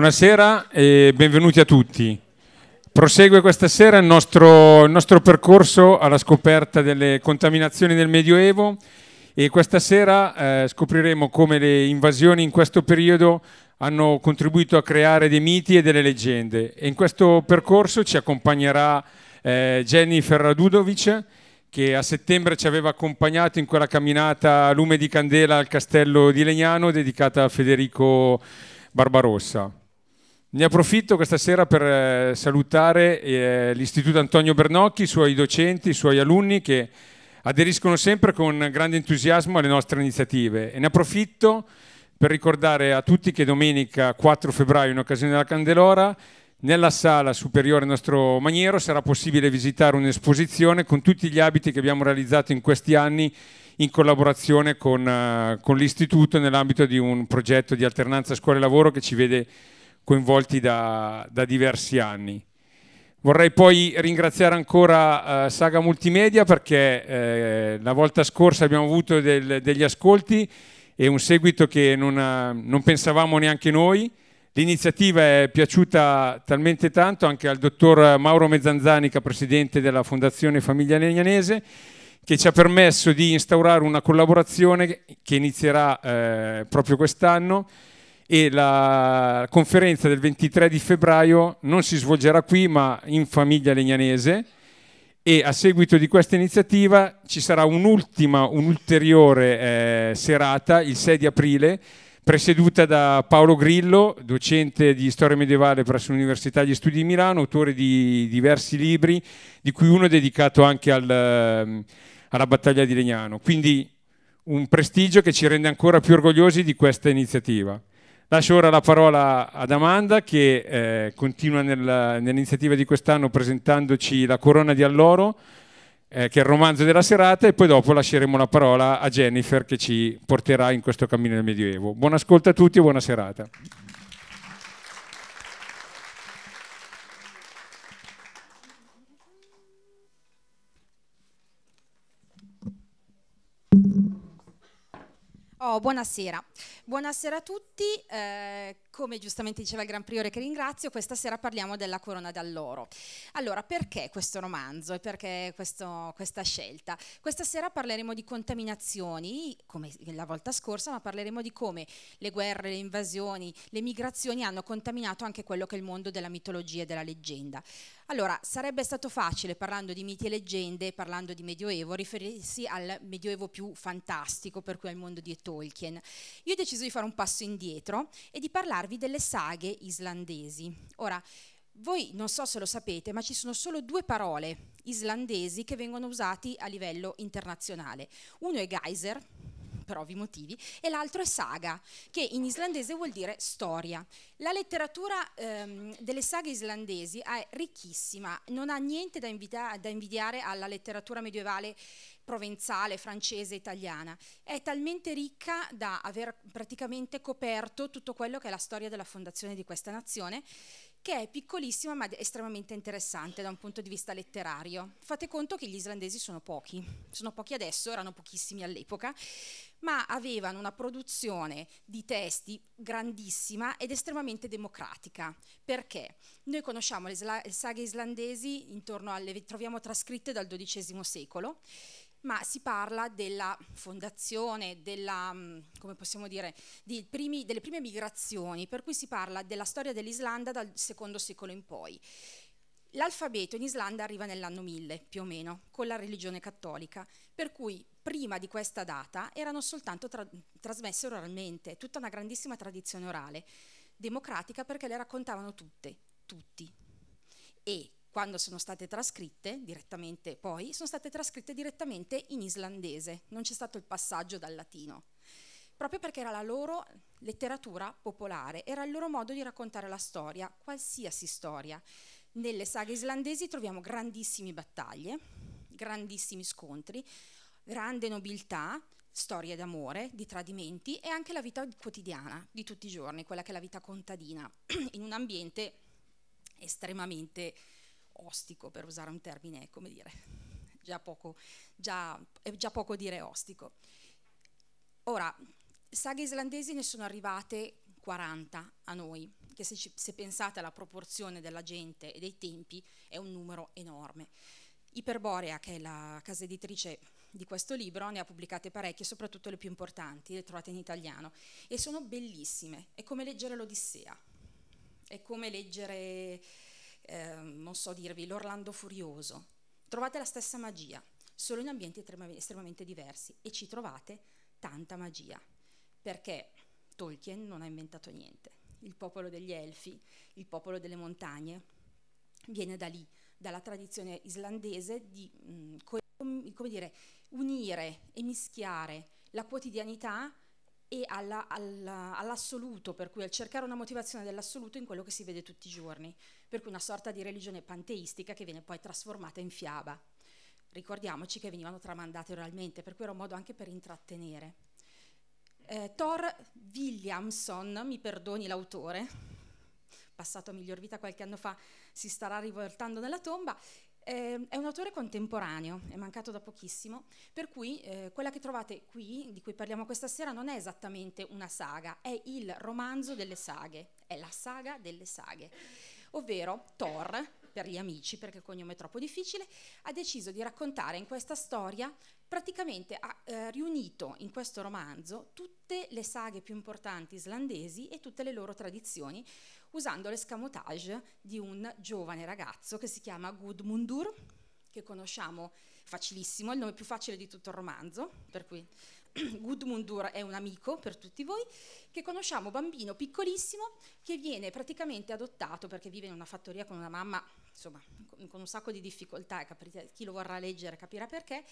Buonasera e benvenuti a tutti. Prosegue questa sera il nostro, il nostro, percorso alla scoperta delle contaminazioni del Medioevo e questa sera eh, scopriremo come le invasioni in questo periodo hanno contribuito a creare dei miti e delle leggende. E in questo percorso ci accompagnerà eh, Jennifer Radudovic che a settembre ci aveva accompagnato in quella camminata a lume di candela al castello di Legnano dedicata a Federico Barbarossa. Ne approfitto questa sera per eh, salutare eh, l'Istituto Antonio Bernocchi, i suoi docenti, i suoi alunni che aderiscono sempre con grande entusiasmo alle nostre iniziative. E ne approfitto per ricordare a tutti che domenica 4 febbraio, in occasione della Candelora, nella sala superiore nostro maniero sarà possibile visitare un'esposizione con tutti gli abiti che abbiamo realizzato in questi anni in collaborazione con, eh, con l'Istituto nell'ambito di un progetto di alternanza scuola e lavoro che ci vede coinvolti da, da diversi anni. Vorrei poi ringraziare ancora eh, Saga Multimedia perché eh, la volta scorsa abbiamo avuto del, degli ascolti e un seguito che non, non pensavamo neanche noi. L'iniziativa è piaciuta talmente tanto anche al dottor Mauro Mezzanzanica, presidente della Fondazione Famiglia Legnanese, che ci ha permesso di instaurare una collaborazione che inizierà eh, proprio quest'anno e la conferenza del 23 di febbraio non si svolgerà qui ma in famiglia legnanese e a seguito di questa iniziativa ci sarà un'ultima, un'ulteriore eh, serata il 6 di aprile presieduta da Paolo Grillo, docente di storia medievale presso l'Università degli Studi di Milano, autore di diversi libri, di cui uno dedicato anche al, ehm, alla battaglia di Legnano. Quindi un prestigio che ci rende ancora più orgogliosi di questa iniziativa. Lascio ora la parola ad Amanda che eh, continua nel, nell'iniziativa di quest'anno presentandoci La Corona di Alloro, eh, che è il romanzo della serata, e poi dopo lasceremo la parola a Jennifer che ci porterà in questo cammino del Medioevo. Buon ascolto a tutti e buona serata. Oh, buonasera. buonasera. a tutti. Eh, come giustamente diceva il Gran Priore che ringrazio, questa sera parliamo della Corona d'Alloro. Allora, perché questo romanzo e perché questo, questa scelta? Questa sera parleremo di contaminazioni, come la volta scorsa, ma parleremo di come le guerre, le invasioni, le migrazioni hanno contaminato anche quello che è il mondo della mitologia e della leggenda. Allora, sarebbe stato facile, parlando di miti e leggende, parlando di Medioevo, riferirsi al Medioevo più fantastico, per cui al mondo di Tolkien. Io ho deciso di fare un passo indietro e di parlarvi delle saghe islandesi. Ora, voi non so se lo sapete, ma ci sono solo due parole islandesi che vengono usate a livello internazionale. Uno è geyser, per ovvi motivi, e l'altro è saga, che in islandese vuol dire storia. La letteratura ehm, delle saghe islandesi è ricchissima, non ha niente da, invida- da invidiare alla letteratura medievale provenzale, francese, italiana. È talmente ricca da aver praticamente coperto tutto quello che è la storia della fondazione di questa nazione che è piccolissima ma estremamente interessante da un punto di vista letterario. Fate conto che gli islandesi sono pochi, sono pochi adesso, erano pochissimi all'epoca, ma avevano una produzione di testi grandissima ed estremamente democratica. Perché? Noi conosciamo le saghe islandesi, intorno alle, troviamo trascritte dal XII secolo, ma si parla della fondazione, della, mm, dire, primi, delle prime migrazioni, per cui si parla della storia dell'Islanda dal secondo secolo in poi. L'alfabeto in Islanda arriva nell'anno 1000 più o meno, con la religione cattolica, per cui prima di questa data erano soltanto tra trasmesse oralmente, tutta una grandissima tradizione orale, democratica perché le raccontavano tutte, tutti. E quando sono state trascritte direttamente, poi sono state trascritte direttamente in islandese, non c'è stato il passaggio dal latino, proprio perché era la loro letteratura popolare, era il loro modo di raccontare la storia, qualsiasi storia. Nelle saghe islandesi troviamo grandissime battaglie, grandissimi scontri, grande nobiltà, storie d'amore, di tradimenti e anche la vita quotidiana di tutti i giorni, quella che è la vita contadina, in un ambiente estremamente ostico, per usare un termine, come dire, già poco, già, è già poco dire ostico. Ora, saghe islandesi ne sono arrivate 40 a noi, che se, ci, se pensate alla proporzione della gente e dei tempi è un numero enorme. Iperborea, che è la casa editrice di questo libro, ne ha pubblicate parecchie, soprattutto le più importanti, le trovate in italiano, e sono bellissime, è come leggere l'Odissea, è come leggere Ehm, non so dirvi, l'Orlando Furioso. Trovate la stessa magia, solo in ambienti estremamente diversi e ci trovate tanta magia, perché Tolkien non ha inventato niente. Il popolo degli elfi, il popolo delle montagne, viene da lì, dalla tradizione islandese di mm, come dire, unire e mischiare la quotidianità e alla, alla, all'assoluto, per cui al cercare una motivazione dell'assoluto in quello che si vede tutti i giorni per cui una sorta di religione panteistica che viene poi trasformata in fiaba. Ricordiamoci che venivano tramandate oralmente, per cui era un modo anche per intrattenere. Eh, Thor Williamson, mi perdoni l'autore, passato a miglior vita qualche anno fa, si starà rivoltando nella tomba, eh, è un autore contemporaneo, è mancato da pochissimo, per cui eh, quella che trovate qui, di cui parliamo questa sera, non è esattamente una saga, è il romanzo delle saghe, è la saga delle saghe ovvero Thor, per gli amici perché il cognome è troppo difficile, ha deciso di raccontare in questa storia, praticamente ha eh, riunito in questo romanzo tutte le saghe più importanti islandesi e tutte le loro tradizioni, usando l'escamotage di un giovane ragazzo che si chiama Gudmundur, che conosciamo facilissimo, è il nome più facile di tutto il romanzo, per cui Gudmundur è un amico per tutti voi, che conosciamo bambino piccolissimo che viene praticamente adottato perché vive in una fattoria con una mamma, insomma, con un sacco di difficoltà, capite, chi lo vorrà leggere capirà perché,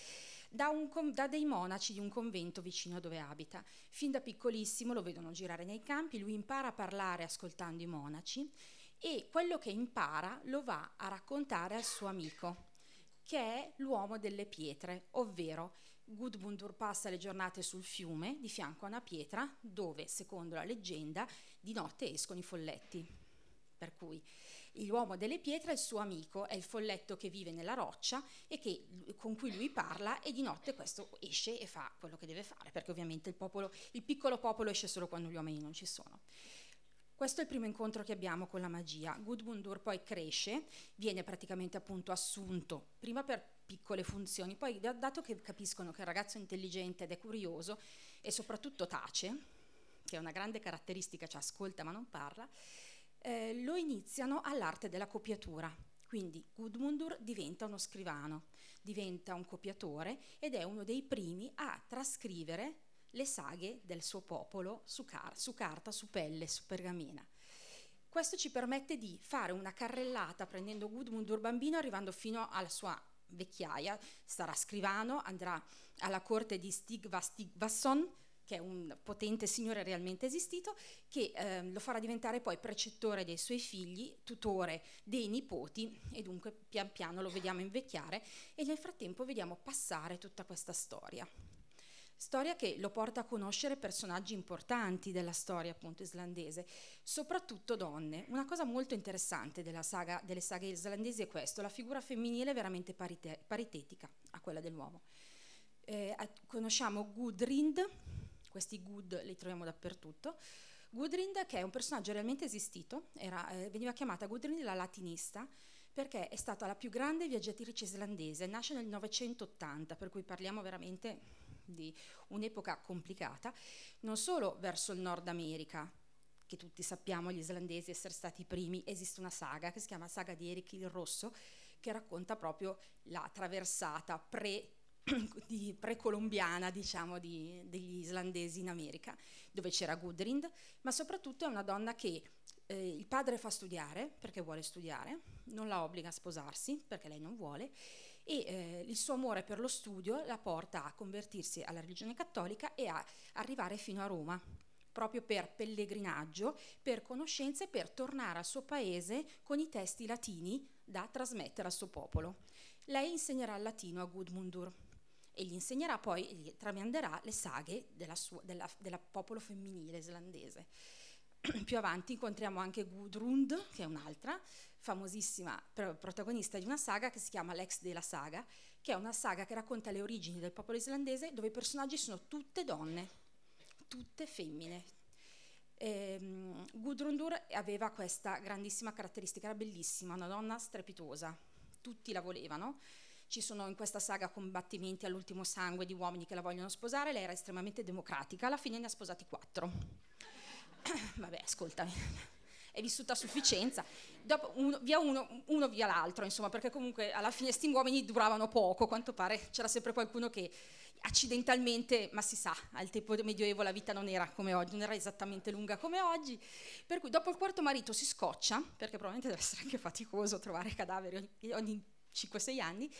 da, un, da, dei monaci di un convento vicino a dove abita. Fin da piccolissimo lo vedono girare nei campi, lui impara a parlare ascoltando i monaci e quello che impara lo va a raccontare al suo amico, che è l'uomo delle pietre, ovvero Gudmundur passa le giornate sul fiume di fianco a una pietra dove, secondo la leggenda, di notte escono i folletti. Per cui l'uomo delle pietre è il suo amico, è il folletto che vive nella roccia e che, con cui lui parla e di notte questo esce e fa quello che deve fare, perché ovviamente il, popolo, il piccolo popolo esce solo quando gli uomini non ci sono. Questo è il primo incontro che abbiamo con la magia. Gudmundur poi cresce, viene praticamente appunto assunto, prima per piccole funzioni. Poi, dato che capiscono che il ragazzo è intelligente ed è curioso e soprattutto tace, che è una grande caratteristica, ci cioè ascolta ma non parla, eh, lo iniziano all'arte della copiatura. Quindi Gudmundur diventa uno scrivano, diventa un copiatore ed è uno dei primi a trascrivere le saghe del suo popolo su, car- su carta, su pelle, su pergamena. Questo ci permette di fare una carrellata prendendo Gudmundur bambino arrivando fino alla sua vecchiaia, sarà scrivano, andrà alla corte di Stigva Stigvasson, che è un potente signore realmente esistito, che eh, lo farà diventare poi precettore dei suoi figli, tutore dei nipoti e dunque pian piano lo vediamo invecchiare e nel frattempo vediamo passare tutta questa storia storia che lo porta a conoscere personaggi importanti della storia appunto islandese, soprattutto donne. Una cosa molto interessante saga, delle saghe islandesi è questo, la figura femminile è veramente parite paritetica a quella dell'uomo. Eh, conosciamo Gudrind, questi Gud li troviamo dappertutto, Gudrind che è un personaggio realmente esistito, era, eh, veniva chiamata Gudrind la latinista, perché è stata la più grande viaggiatrice islandese, nasce nel 980, per cui parliamo veramente di un'epoca complicata, non solo verso il Nord America, che tutti sappiamo gli islandesi essere stati i primi, esiste una saga che si chiama Saga di Eric il Rosso, che racconta proprio la traversata pre di precolombiana, diciamo, di, degli islandesi in America, dove c'era Gudrind, ma soprattutto è una donna che eh, il padre fa studiare perché vuole studiare, non la obbliga a sposarsi perché lei non vuole, e eh, il suo amore per lo studio la porta a convertirsi alla religione cattolica e a arrivare fino a Roma proprio per pellegrinaggio, per conoscenze, per tornare al suo paese con i testi latini da trasmettere al suo popolo. Lei insegnerà il latino a Gudmundur e gli insegnerà poi, gli tramanderà le saghe del popolo femminile islandese. Più avanti incontriamo anche Gudrund, che è un'altra famosissima protagonista di una saga che si chiama L'ex della saga, che è una saga che racconta le origini del popolo islandese dove i personaggi sono tutte donne, tutte femmine. Ehm, Gudrundur aveva questa grandissima caratteristica, era bellissima, una donna strepitosa, tutti la volevano. Ci sono in questa saga combattimenti all'ultimo sangue di uomini che la vogliono sposare, lei era estremamente democratica, alla fine ne ha sposati quattro. Vabbè, ascoltami è vissuta a sufficienza, dopo uno, via uno, uno via l'altro, insomma, perché comunque alla fine sti uomini duravano poco, quanto pare c'era sempre qualcuno che accidentalmente, ma si sa, al tempo del Medioevo la vita non era come oggi, non era esattamente lunga come oggi, per cui dopo il quarto marito si scoccia, perché probabilmente deve essere anche faticoso trovare cadaveri ogni, ogni 5-6 anni,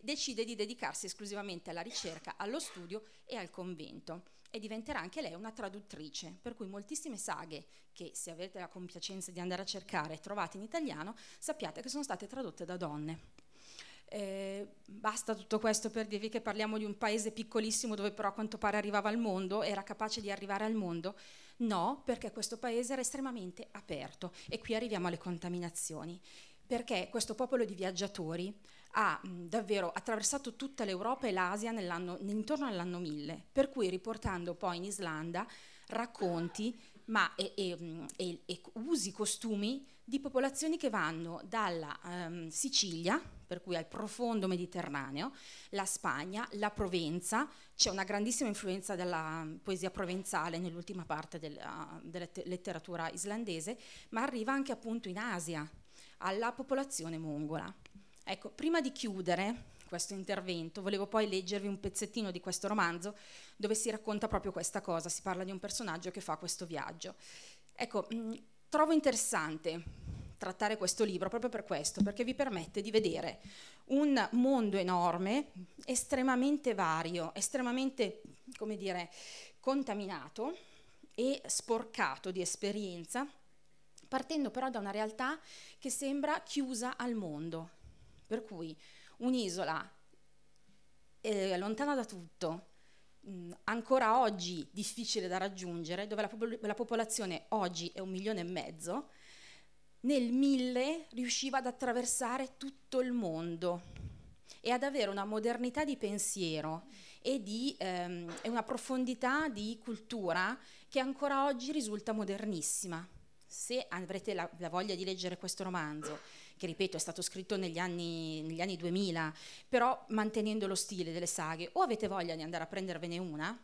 decide di dedicarsi esclusivamente alla ricerca, allo studio e al convento e diventerà anche lei una traduttrice, per cui moltissime saghe che, se avete la compiacenza di andare a cercare trovate in italiano, sappiate che sono state tradotte da donne. Eh, basta tutto questo per dirvi che parliamo di un paese piccolissimo dove però a quanto pare arrivava al mondo, era capace di arrivare al mondo? No, perché questo paese era estremamente aperto e qui arriviamo alle contaminazioni, perché questo popolo di viaggiatori ha davvero attraversato tutta l'Europa e l'Asia intorno all'anno 1000, per cui riportando poi in Islanda racconti ma, e, e, e, e usi, costumi di popolazioni che vanno dalla ehm, Sicilia, per cui al profondo Mediterraneo, la Spagna, la Provenza, c'è una grandissima influenza della poesia provenzale nell'ultima parte ah, della, della letteratura islandese, ma arriva anche appunto in Asia, alla popolazione mongola. Ecco, prima di chiudere questo intervento, volevo poi leggervi un pezzettino di questo romanzo dove si racconta proprio questa cosa, si parla di un personaggio che fa questo viaggio. Ecco, mm, trovo interessante trattare questo libro proprio per questo, perché vi permette di vedere un mondo enorme, estremamente vario, estremamente, come dire, contaminato e sporcato di esperienza, partendo però da una realtà che sembra chiusa al mondo, per cui un'isola eh, lontana da tutto, mh, mm, ancora oggi difficile da raggiungere, dove la, popol la popolazione oggi è un milione e mezzo, nel 1000 riusciva ad attraversare tutto il mondo e ad avere una modernità di pensiero e, di, ehm, una profondità di cultura che ancora oggi risulta modernissima. Se avrete la, la voglia di leggere questo romanzo che ripeto è stato scritto negli anni, negli anni 2000, però mantenendo lo stile delle saghe, o avete voglia di andare a prendervene una,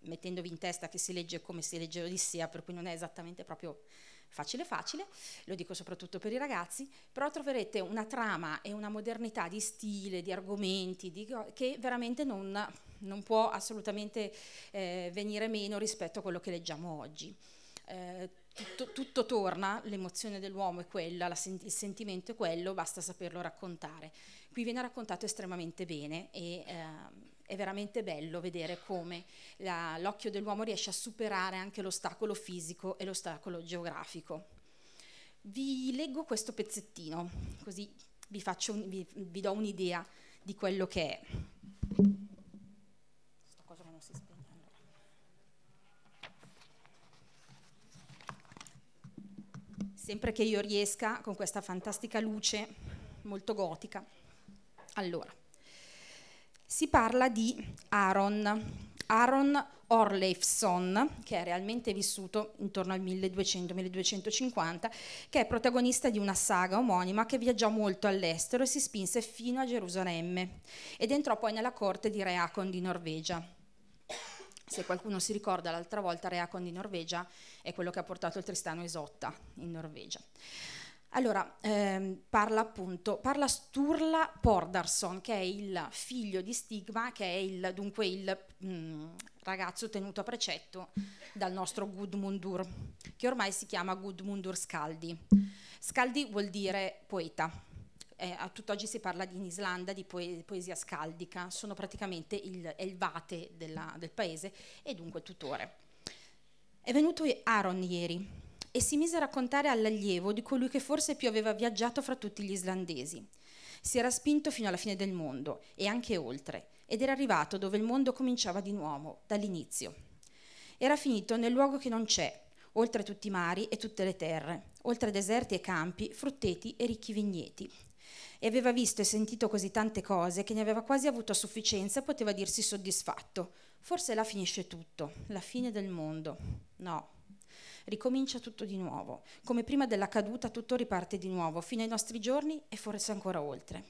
mettendovi in testa che si legge come si legge Odissea, per cui non è esattamente proprio facile facile, lo dico soprattutto per i ragazzi, però troverete una trama e una modernità di stile, di argomenti, di, che veramente non, non può assolutamente eh, venire meno rispetto a quello che leggiamo oggi. Eh, tutto, tutto torna, l'emozione dell'uomo è quella, sen il sentimento è quello, basta saperlo raccontare. Qui viene raccontato estremamente bene e ehm, è veramente bello vedere come l'occhio dell'uomo riesce a superare anche l'ostacolo fisico e l'ostacolo geografico. Vi leggo questo pezzettino, così vi, un, vi, vi do un'idea di quello che è. sempre che io riesca con questa fantastica luce molto gotica. Allora, si parla di Aaron, Aaron Orleifson, che è realmente vissuto intorno al 1200-1250, che è protagonista di una saga omonima che viaggiò molto all'estero e si spinse fino a Gerusalemme ed entrò poi nella corte di Re Akon di Norvegia se qualcuno si ricorda l'altra volta Reacon di Norvegia è quello che ha portato il Tristano Esotta in Norvegia. Allora, ehm, parla appunto, parla Sturla Pordarsson, che è il figlio di Stigma, che è il, dunque il mh, mm, ragazzo tenuto a precetto dal nostro Gudmundur, che ormai si chiama Gudmundur Skaldi. Skaldi vuol dire poeta, eh, a tutt'oggi si parla in Islanda di poesia scaldica, sono praticamente il, il vate della, del paese e dunque tutore. È venuto Aaron ieri e si mise a raccontare all'allievo di colui che forse più aveva viaggiato fra tutti gli islandesi. Si era spinto fino alla fine del mondo e anche oltre, ed era arrivato dove il mondo cominciava di nuovo, dall'inizio. Era finito nel luogo che non c'è, oltre tutti i mari e tutte le terre, oltre deserti e campi, frutteti e ricchi vigneti, e aveva visto e sentito così tante cose che ne aveva quasi avuto a sufficienza e poteva dirsi soddisfatto. Forse là finisce tutto, la fine del mondo. No. Ricomincia tutto di nuovo. Come prima della caduta tutto riparte di nuovo, fino ai nostri giorni e forse ancora oltre.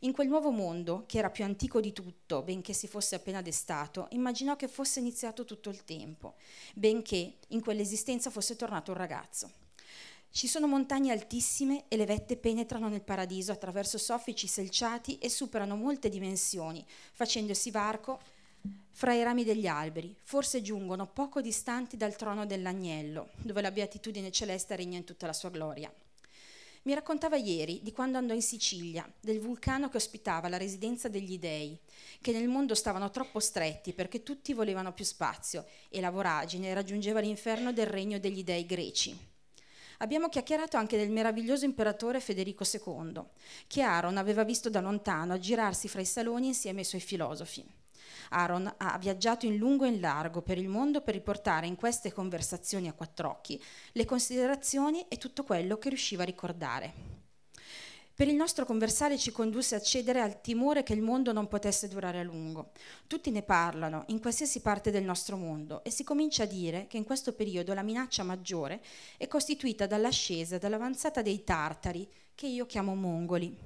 In quel nuovo mondo, che era più antico di tutto, benché si fosse appena destato, immaginò che fosse iniziato tutto il tempo, benché in quell'esistenza fosse tornato un ragazzo. Ci sono montagne altissime e le vette penetrano nel paradiso attraverso soffici selciati e superano molte dimensioni, facendosi varco fra i rami degli alberi. Forse giungono poco distanti dal trono dell'agnello, dove la beatitudine celeste regna in tutta la sua gloria. Mi raccontava ieri di quando andò in Sicilia, del vulcano che ospitava la residenza degli dei, che nel mondo stavano troppo stretti perché tutti volevano più spazio e la voragine raggiungeva l'inferno del regno degli dei greci. Abbiamo chiacchierato anche del meraviglioso imperatore Federico II, che Aaron aveva visto da lontano aggirarsi fra i saloni insieme ai suoi filosofi. Aaron ha viaggiato in lungo e in largo per il mondo per riportare in queste conversazioni a quattro occhi le considerazioni e tutto quello che riusciva a ricordare. Per il nostro conversare ci condusse a cedere al timore che il mondo non potesse durare a lungo. Tutti ne parlano, in qualsiasi parte del nostro mondo, e si comincia a dire che in questo periodo la minaccia maggiore è costituita dall'ascesa, dall'avanzata dei tartari, che io chiamo mongoli.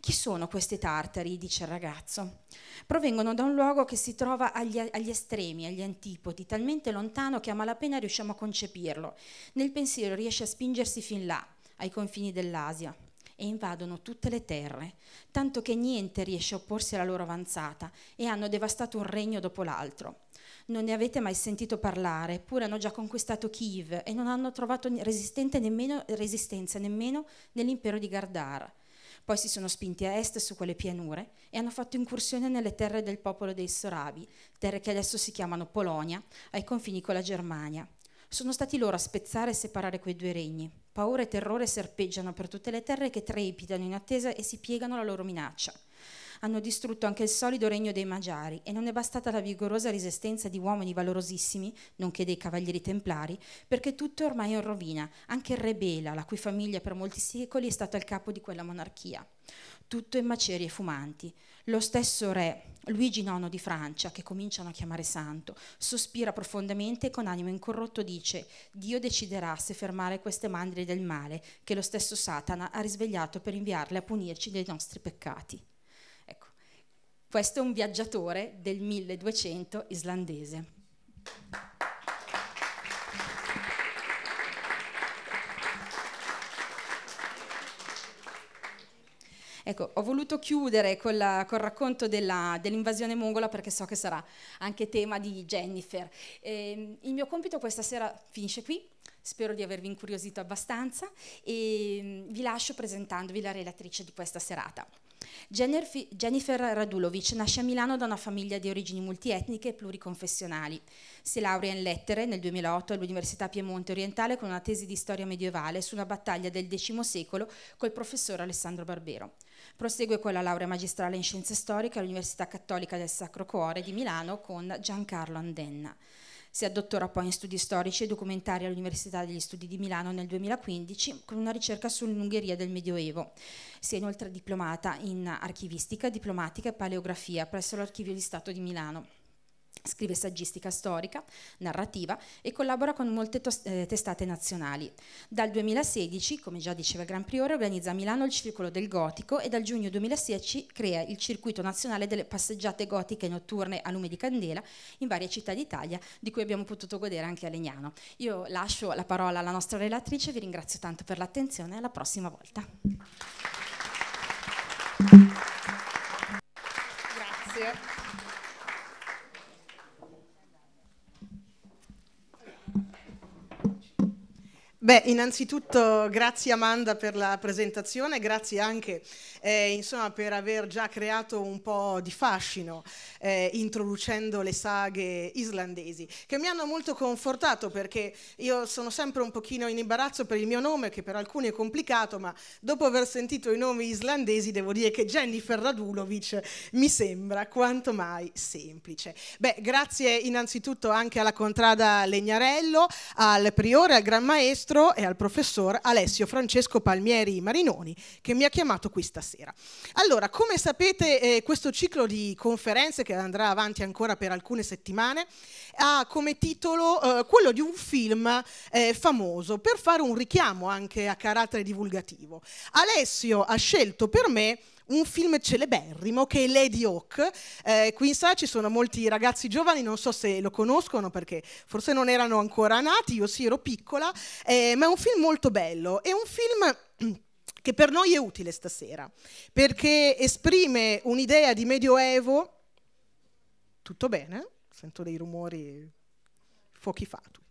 Chi sono questi tartari? dice il ragazzo. Provengono da un luogo che si trova agli, agli, estremi, agli antipodi, talmente lontano che a malapena riusciamo a concepirlo. Nel pensiero riesce a spingersi fin là, ai confini dell'Asia e invadono tutte le terre, tanto che niente riesce a opporsi alla loro avanzata e hanno devastato un regno dopo l'altro. Non ne avete mai sentito parlare, eppure hanno già conquistato Kiev e non hanno trovato nemmeno, resistenza nemmeno nell'impero di Gardar. Poi si sono spinti a est su quelle pianure e hanno fatto incursione nelle terre del popolo dei Soravi, terre che adesso si chiamano Polonia, ai confini con la Germania. Sono stati loro a spezzare e separare quei due regni. Paura e terrore serpeggiano per tutte le terre che trepidano in attesa e si piegano alla loro minaccia. Hanno distrutto anche il solido regno dei Magiari e non è bastata la vigorosa resistenza di uomini valorosissimi, nonché dei cavalieri templari, perché tutto è ormai in rovina, anche il re Bela, la cui famiglia per molti secoli è stata il capo di quella monarchia. Tutto in macerie fumanti. Lo stesso re Luigi IX di Francia, che cominciano a chiamare santo, sospira profondamente e con animo incorrotto dice Dio deciderà se fermare queste mandrie del male che lo stesso Satana ha risvegliato per inviarle a punirci dei nostri peccati. Ecco, questo è un viaggiatore del 1200 islandese. Ecco, ho voluto chiudere col, col racconto dell'invasione mongola perché so che sarà anche tema di Jennifer. Eh, il mio compito questa sera finisce qui, spero di avervi incuriosito abbastanza e mm, vi lascio presentandovi la relatrice di questa serata. Jennifer Radulovic nasce a Milano da una famiglia di origini multietniche e pluriconfessionali. Si laurea in lettere nel 2008 all'Università Piemonte Orientale con una tesi di storia medievale sulla battaglia del X secolo col professor Alessandro Barbero. Prosegue con la laurea magistrale in scienze storiche all'Università Cattolica del Sacro Cuore di Milano con Giancarlo Andenna. Si addottora poi in studi storici e documentari all'Università degli Studi di Milano nel 2015 con una ricerca sull'Ungheria del Medioevo. Si è inoltre diplomata in archivistica, diplomatica e paleografia presso l'Archivio di Stato di Milano. Scrive saggistica storica, narrativa e collabora con molte eh, testate nazionali. Dal 2016, come già diceva Gran Priore, organizza a Milano il Circolo del Gotico e dal giugno 2016 crea il Circuito Nazionale delle Passeggiate Gotiche Notturne a lume di candela in varie città d'Italia, di cui abbiamo potuto godere anche a Legnano. Io lascio la parola alla nostra relatrice, vi ringrazio tanto per l'attenzione e alla prossima volta. Grazie. Beh, innanzitutto grazie Amanda per la presentazione, grazie anche eh, insomma, per aver già creato un po' di fascino eh, introducendo le saghe islandesi, che mi hanno molto confortato perché io sono sempre un pochino in imbarazzo per il mio nome, che per alcuni è complicato, ma dopo aver sentito i nomi islandesi devo dire che Jennifer Radulovic mi sembra quanto mai semplice. Beh, grazie innanzitutto anche alla Contrada Legnarello, al Priore, al Gran Maestro, maestro e al professor Alessio Francesco Palmieri Marinoni che mi ha chiamato qui stasera. Allora, come sapete eh, questo ciclo di conferenze che andrà avanti ancora per alcune settimane ha come titolo eh, quello di un film eh, famoso per fare un richiamo anche a carattere divulgativo. Alessio ha scelto per me un film celeberrimo che è Lady Hawk. Eh, qui in sala ci sono molti ragazzi giovani, non so se lo conoscono perché forse non erano ancora nati, io sì ero piccola, eh, ma è un film molto bello, è un film che per noi è utile stasera, perché esprime un'idea di medioevo. Tutto bene? Sento dei rumori fuochi fatui.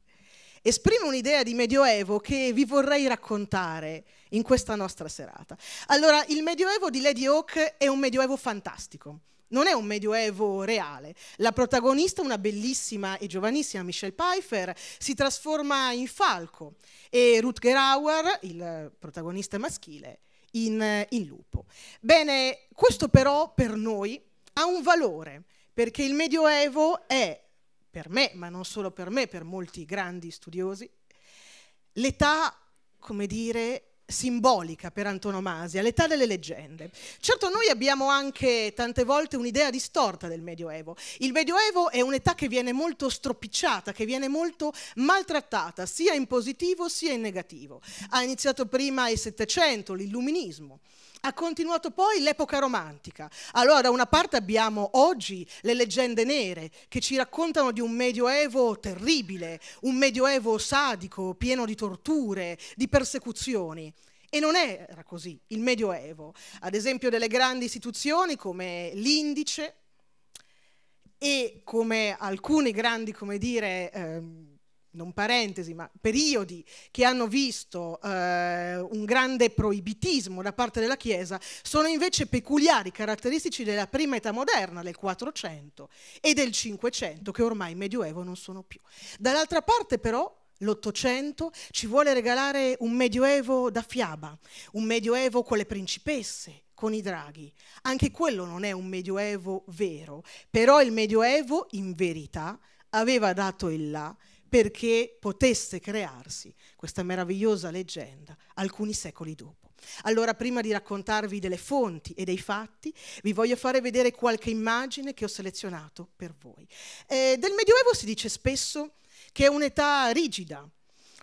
Esprime un'idea di medioevo che vi vorrei raccontare in questa nostra serata. Allora, il Medioevo di Lady Oak è un Medioevo fantastico. Non è un medioevo reale. La protagonista, una bellissima e giovanissima Michelle Pfeiffer, si trasforma in falco e Rutger Hauer, il protagonista maschile, in, in lupo. Bene, questo però per noi ha un valore, perché il medioevo è per me, ma non solo per me, per molti grandi studiosi, l'età, come dire, simbolica per antonomasia, l'età delle leggende. Certo noi abbiamo anche tante volte un'idea distorta del Medioevo. Il Medioevo è un'età che viene molto stropicciata, che viene molto maltrattata, sia in positivo sia in negativo. Ha iniziato prima il Settecento, l'illuminismo ha continuato poi l'epoca romantica. Allora, da una parte abbiamo oggi le leggende nere che ci raccontano di un medioevo terribile, un medioevo sadico, pieno di torture, di persecuzioni. E non era così il medioevo. Ad esempio delle grandi istituzioni come l'Indice e come alcuni grandi, come dire... Ehm, non parentesi, ma periodi che hanno visto eh, un grande proibitismo da parte della Chiesa, sono invece peculiari, caratteristici della prima età moderna, del 400 e del 500, che ormai medioevo non sono più. Dall'altra parte però l'Ottocento ci vuole regalare un medioevo da fiaba, un medioevo con le principesse, con i draghi. Anche quello non è un medioevo vero, però il medioevo in verità aveva dato il là perché potesse crearsi questa meravigliosa leggenda alcuni secoli dopo. Allora, prima di raccontarvi delle fonti e dei fatti, vi voglio fare vedere qualche immagine che ho selezionato per voi. Eh, del Medioevo si dice spesso che è un'età rigida,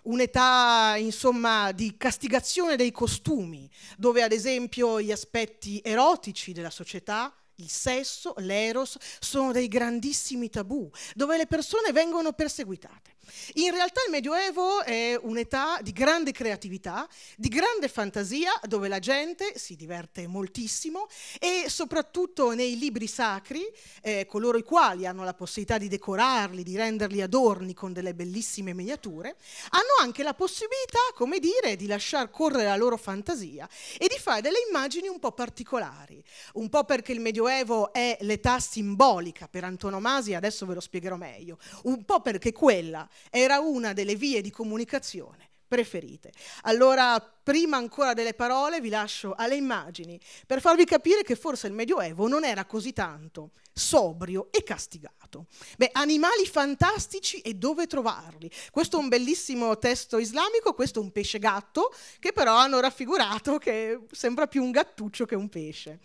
un'età insomma di castigazione dei costumi, dove ad esempio gli aspetti erotici della società il sesso, l'eros, sono dei grandissimi tabù, dove le persone vengono perseguitate. In realtà il Medioevo è un'età di grande creatività, di grande fantasia, dove la gente si diverte moltissimo e soprattutto nei libri sacri, eh, coloro i quali hanno la possibilità di decorarli, di renderli adorni con delle bellissime miniature, hanno anche la possibilità, come dire, di lasciar correre la loro fantasia e di fare delle immagini un po' particolari, un po' perché il Medioevo è l'età simbolica per antonomasia, adesso ve lo spiegherò meglio, un po' perché quella era una delle vie di comunicazione preferite. Allora, prima ancora delle parole, vi lascio alle immagini per farvi capire che forse il Medioevo non era così tanto sobrio e castigato. Beh, animali fantastici e dove trovarli. Questo è un bellissimo testo islamico, questo è un pesce gatto, che però hanno raffigurato che sembra più un gattuccio che un pesce.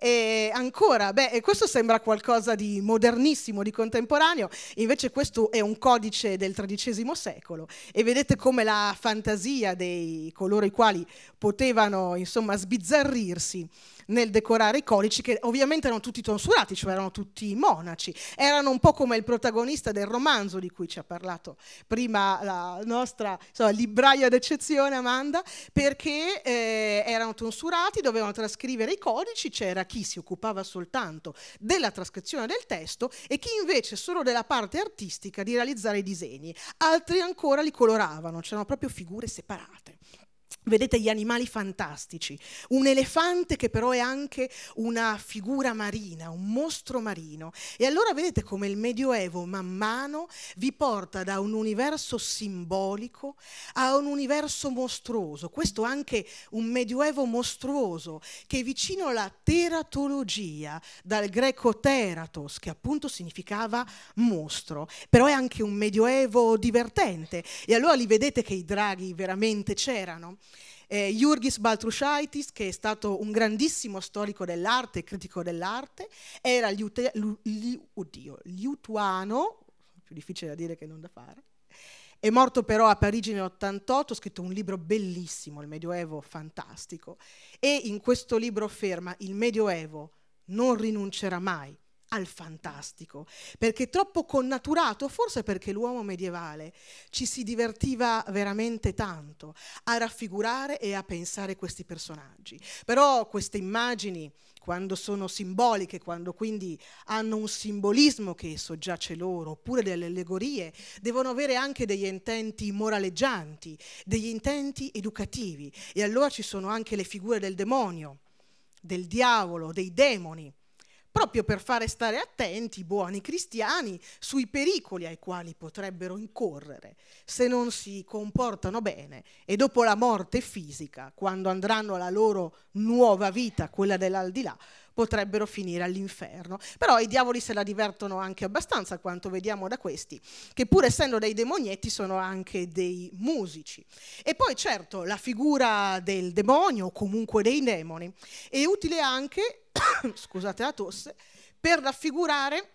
E ancora, beh, questo sembra qualcosa di modernissimo, di contemporaneo, invece questo è un codice del XIII secolo e vedete come la fantasia dei coloro i quali potevano, insomma, sbizzarrirsi nel decorare i codici che ovviamente erano tutti tonsurati, cioè erano tutti monaci, erano un po' come il protagonista del romanzo di cui ci ha parlato prima la nostra insomma, libraia d'eccezione Amanda, perché eh, erano tonsurati, dovevano trascrivere i codici, c'era chi si occupava soltanto della trascrizione del testo e chi invece solo della parte artistica di realizzare i disegni, altri ancora li coloravano, c'erano proprio figure separate. Vedete gli animali fantastici, un elefante che però è anche una figura marina, un mostro marino. E allora vedete come il Medioevo man mano vi porta da un universo simbolico a un universo mostruoso. Questo è anche un Medioevo mostruoso che è vicino alla teratologia, dal greco teratos, che appunto significava mostro, però è anche un Medioevo divertente. E allora li vedete che i draghi veramente c'erano eh, Jurgis Baltrushaitis, che è stato un grandissimo storico dell'arte e critico dell'arte, era liute, lu, li, oddio, liutuano, più difficile da dire che non da fare, è morto però a Parigi nel 88, ha scritto un libro bellissimo, Il Medioevo fantastico, e in questo libro afferma il Medioevo non rinuncerà mai al fantastico, perché troppo connaturato, forse perché l'uomo medievale ci si divertiva veramente tanto a raffigurare e a pensare questi personaggi. Però queste immagini, quando sono simboliche, quando quindi hanno un simbolismo che soggiace loro, oppure delle allegorie, devono avere anche degli intenti moraleggianti, degli intenti educativi. E allora ci sono anche le figure del demonio, del diavolo, dei demoni proprio per fare stare attenti i buoni cristiani sui pericoli ai quali potrebbero incorrere se non si comportano bene e dopo la morte fisica, quando andranno alla loro nuova vita, quella dell'aldilà, potrebbero finire all'inferno. Però i diavoli se la divertono anche abbastanza, quanto vediamo da questi, che pur essendo dei demonietti sono anche dei musici. E poi certo la figura del demonio, o comunque dei demoni, è utile anche, scusate la tosse, per raffigurare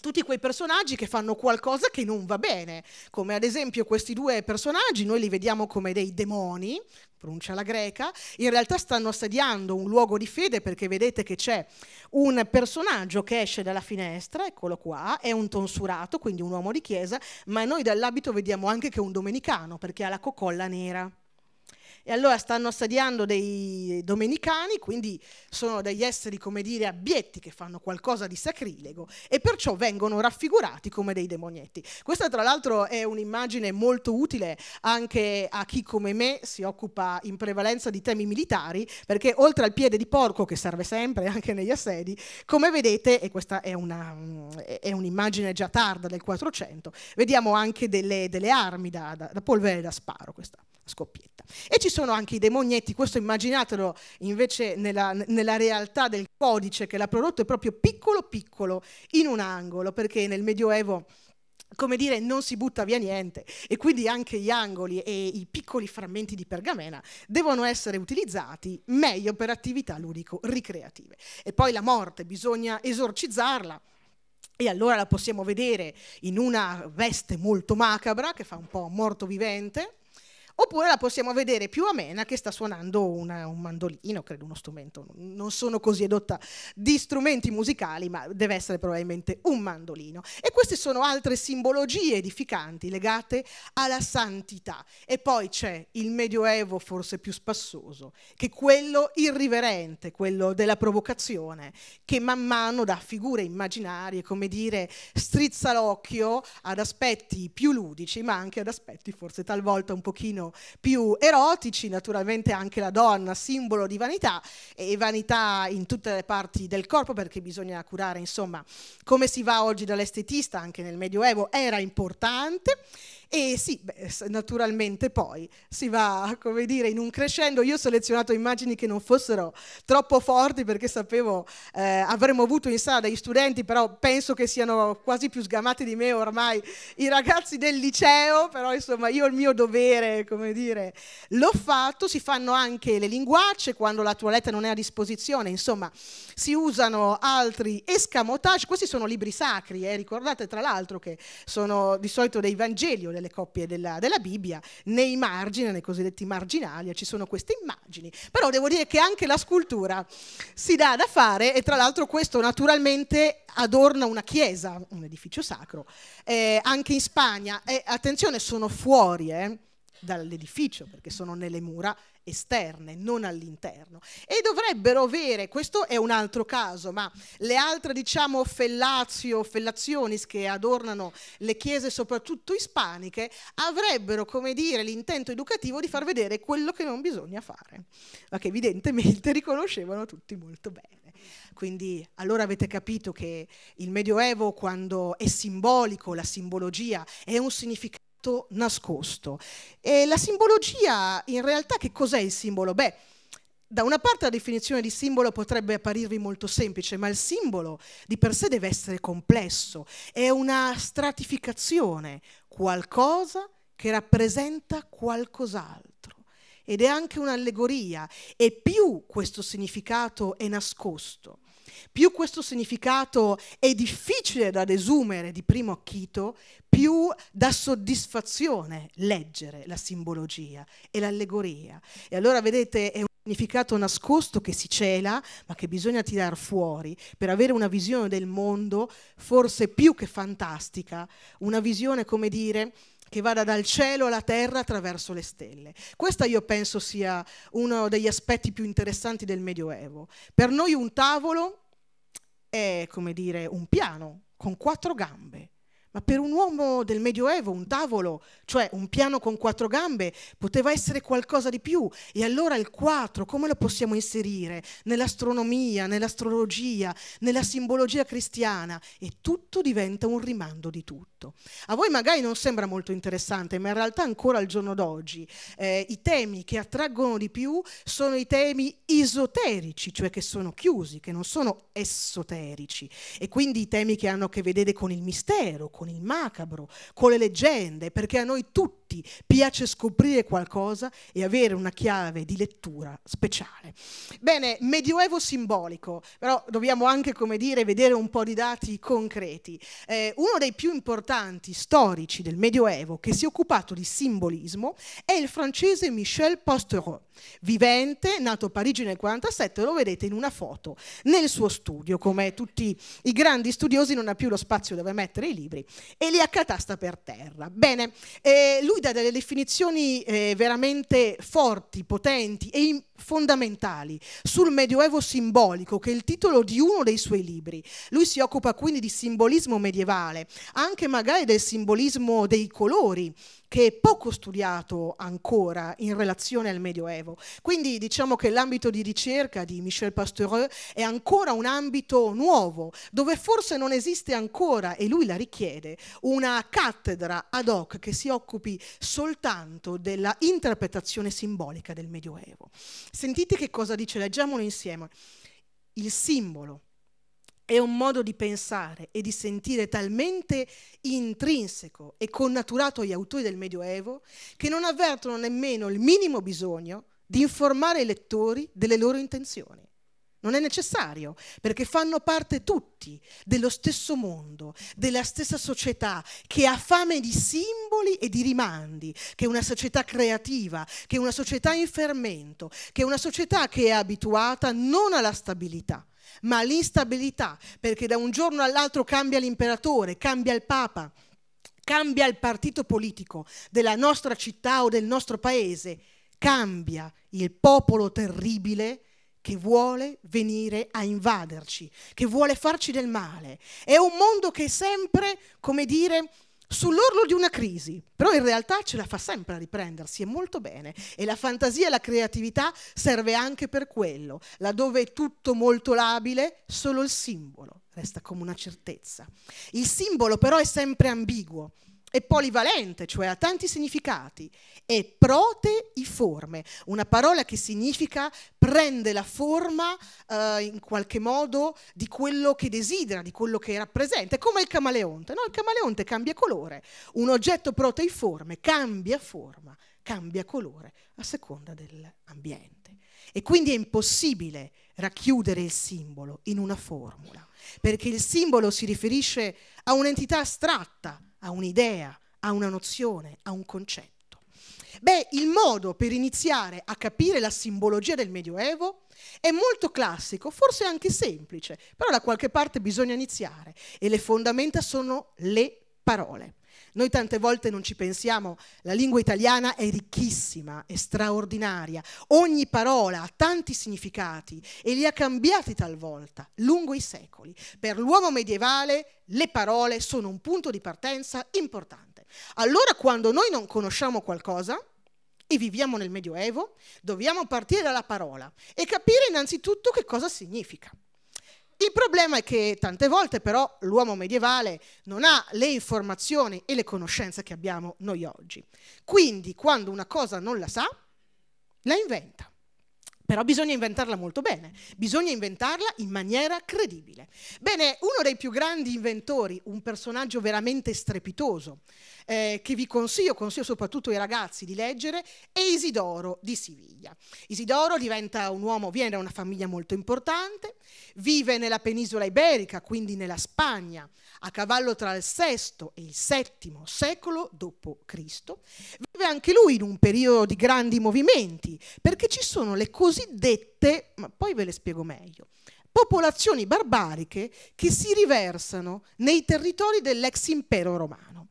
tutti quei personaggi che fanno qualcosa che non va bene, come ad esempio questi due personaggi, noi li vediamo come dei demoni, pronuncia la greca, in realtà stanno assediando un luogo di fede perché vedete che c'è un personaggio che esce dalla finestra, eccolo qua, è un tonsurato, quindi un uomo di chiesa, ma noi dall'abito vediamo anche che è un domenicano perché ha la cocolla nera. E allora stanno assediando dei domenicani, quindi sono degli esseri, come dire, abietti che fanno qualcosa di sacrilego e perciò vengono raffigurati come dei demonietti. Questa tra l'altro è un'immagine molto utile anche a chi come me si occupa in prevalenza di temi militari, perché oltre al piede di porco che serve sempre anche negli assedi, come vedete, e questa è, una, mm, è un'immagine già tarda del 400, vediamo anche delle, delle armi da, da, da polvere da sparo, questa scoppietta. E ci sono anche i demonietti, questo immaginatelo invece nella, nella realtà del codice che l'ha prodotto, è proprio piccolo piccolo in un angolo, perché nel Medioevo come dire, non si butta via niente e quindi anche gli angoli e i piccoli frammenti di pergamena devono essere utilizzati meglio per attività ludico-ricreative. E poi la morte, bisogna esorcizzarla. E allora la possiamo vedere in una veste molto macabra che fa un po' morto vivente, oppure la possiamo vedere più amena che sta suonando una, un mandolino, credo uno strumento, non sono così edotta di strumenti musicali, ma deve essere probabilmente un mandolino. E queste sono altre simbologie edificanti legate alla santità. E poi c'è il Medioevo forse più spassoso, che è quello irriverente, quello della provocazione, che man mano da figure immaginarie, come dire, strizza l'occhio ad aspetti più ludici, ma anche ad aspetti forse talvolta un pochino meno, più erotici, naturalmente anche la donna, simbolo di vanità e vanità in tutte le parti del corpo perché bisogna curare, insomma, come si va oggi dall'estetista anche nel Medioevo era importante. E sì, beh, naturalmente poi si va, come dire, in un crescendo. Io ho selezionato immagini che non fossero troppo forti perché sapevo eh, avremmo avuto in sala degli studenti, però penso che siano quasi più sgamati di me ormai i ragazzi del liceo, però insomma io il mio dovere, come dire, l'ho fatto. Si fanno anche le linguacce quando la toiletta non è a disposizione, insomma si usano altri escamotage. Questi sono libri sacri, eh, ricordate tra l'altro che sono di solito dei Vangeli delle coppie della, della Bibbia, nei margini, nei cosiddetti marginali, ci sono queste immagini. Però devo dire che anche la scultura si dà da fare e tra l'altro questo naturalmente adorna una chiesa, un edificio sacro, eh, anche in Spagna. E attenzione, sono fuori, eh dall'edificio, perché sono nelle mura esterne, non all'interno. E dovrebbero avere, questo è un altro caso, ma le altre diciamo fellazio, fellazionis che adornano le chiese soprattutto ispaniche, avrebbero come dire l'intento educativo di far vedere quello che non bisogna fare, ma che evidentemente riconoscevano tutti molto bene. Quindi allora avete capito che il Medioevo quando è simbolico, la simbologia è un significato atto nascosto. E la simbologia, in realtà, che cos'è il simbolo? Beh, da una parte la definizione di simbolo potrebbe apparirvi molto semplice, ma il simbolo di per sé deve essere complesso, è una stratificazione, qualcosa che rappresenta qualcos'altro. Ed è anche un'allegoria, e più questo significato è nascosto, più questo significato è difficile da desumere di primo acchito, più dà soddisfazione leggere la simbologia e l'allegoria. E allora vedete è un significato nascosto che si cela, ma che bisogna tirar fuori per avere una visione del mondo forse più che fantastica, una visione, come dire, che vada dal cielo alla terra attraverso le stelle. Questo io penso sia uno degli aspetti più interessanti del Medioevo. Per noi un tavolo è, come dire, un piano con quattro gambe. Ma per un uomo del Medioevo un tavolo, cioè un piano con quattro gambe, poteva essere qualcosa di più. E allora il quattro come lo possiamo inserire? Nell'astronomia, nell'astrologia, nella simbologia cristiana. E tutto diventa un rimando di tutto. A voi magari non sembra molto interessante, ma in realtà ancora al giorno d'oggi eh, i temi che attraggono di più sono i temi esoterici, cioè che sono chiusi, che non sono esoterici. E quindi i temi che hanno a che vedere con il mistero, con con il macabro, con le leggende, perché a noi tutti piace scoprire qualcosa e avere una chiave di lettura speciale. Bene, medioevo simbolico, però dobbiamo anche, come dire, vedere un po' di dati concreti. Eh, uno dei più importanti storici del medioevo che si è occupato di simbolismo è il francese Michel Postereau, vivente, nato a Parigi nel 1947, lo vedete in una foto, nel suo studio, come tutti i grandi studiosi non ha più lo spazio dove mettere i libri e li accatasta per terra. Bene, eh, lui dà delle definizioni eh, veramente forti, potenti e fondamentali sul medioevo simbolico, che è il titolo di uno dei suoi libri. Lui si occupa quindi di simbolismo medievale, anche magari del simbolismo dei colori, che è poco studiato ancora in relazione al Medioevo. Quindi diciamo che l'ambito di ricerca di Michel Pastoreux è ancora un ambito nuovo, dove forse non esiste ancora, e lui la richiede, una cattedra ad hoc che si occupi soltanto della interpretazione simbolica del Medioevo. Sentite che cosa dice, leggiamolo insieme. Il simbolo è un modo di pensare e di sentire talmente intrinseco e connaturato agli autori del Medioevo che non avvertono nemmeno il minimo bisogno di informare i lettori delle loro intenzioni. Non è necessario, perché fanno parte tutti dello stesso mondo, della stessa società che ha fame di simboli e di rimandi, che è una società creativa, che è una società in fermento, che è una società che è abituata non alla stabilità, ma all'instabilità, perché da un giorno all'altro cambia l'imperatore, cambia il papa, cambia il partito politico della nostra città o del nostro paese, cambia il popolo terribile che vuole venire a invaderci, che vuole farci del male. È un mondo che è sempre, come dire, sull'orlo di una crisi, però in realtà ce la fa sempre a riprendersi e molto bene. E la fantasia e la creatività serve anche per quello, laddove è tutto molto labile, solo il simbolo resta come una certezza. Il simbolo però è sempre ambiguo, è polivalente, cioè ha tanti significati, è proteiforme, una parola che significa prende la forma eh, in qualche modo di quello che desidera, di quello che rappresenta, è come il camaleonte, no? il camaleonte cambia colore, un oggetto proteiforme cambia forma, cambia colore a seconda dell'ambiente. E quindi è impossibile racchiudere il simbolo in una formula, perché il simbolo si riferisce a un'entità astratta, a un'idea, a una nozione, a un concetto? Beh, il modo per iniziare a capire la simbologia del Medioevo è molto classico, forse anche semplice, però da qualche parte bisogna iniziare e le fondamenta sono le parole. Noi tante volte non ci pensiamo, la lingua italiana è ricchissima, è straordinaria, ogni parola ha tanti significati e li ha cambiati talvolta lungo i secoli. Per l'uomo medievale le parole sono un punto di partenza importante. Allora quando noi non conosciamo qualcosa, e viviamo nel Medioevo, dobbiamo partire dalla parola e capire innanzitutto che cosa significa. Il problema è che tante volte però l'uomo medievale non ha le informazioni e le conoscenze che abbiamo noi oggi. Quindi quando una cosa non la sa, la inventa. Però bisogna inventarla molto bene, bisogna inventarla in maniera credibile. Bene, uno dei più grandi inventori, un personaggio veramente strepitoso, eh, che vi consiglio, consiglio soprattutto ai ragazzi di leggere, è Isidoro di Siviglia. Isidoro diventa un uomo, viene da una famiglia molto importante, vive nella penisola iberica, quindi nella Spagna, a cavallo tra il VI e il VII secolo d.C. Vive anche lui in un periodo di grandi movimenti, perché ci sono le cosiddette, ma poi ve le spiego meglio, popolazioni barbariche che si riversano nei territori dell'ex impero romano.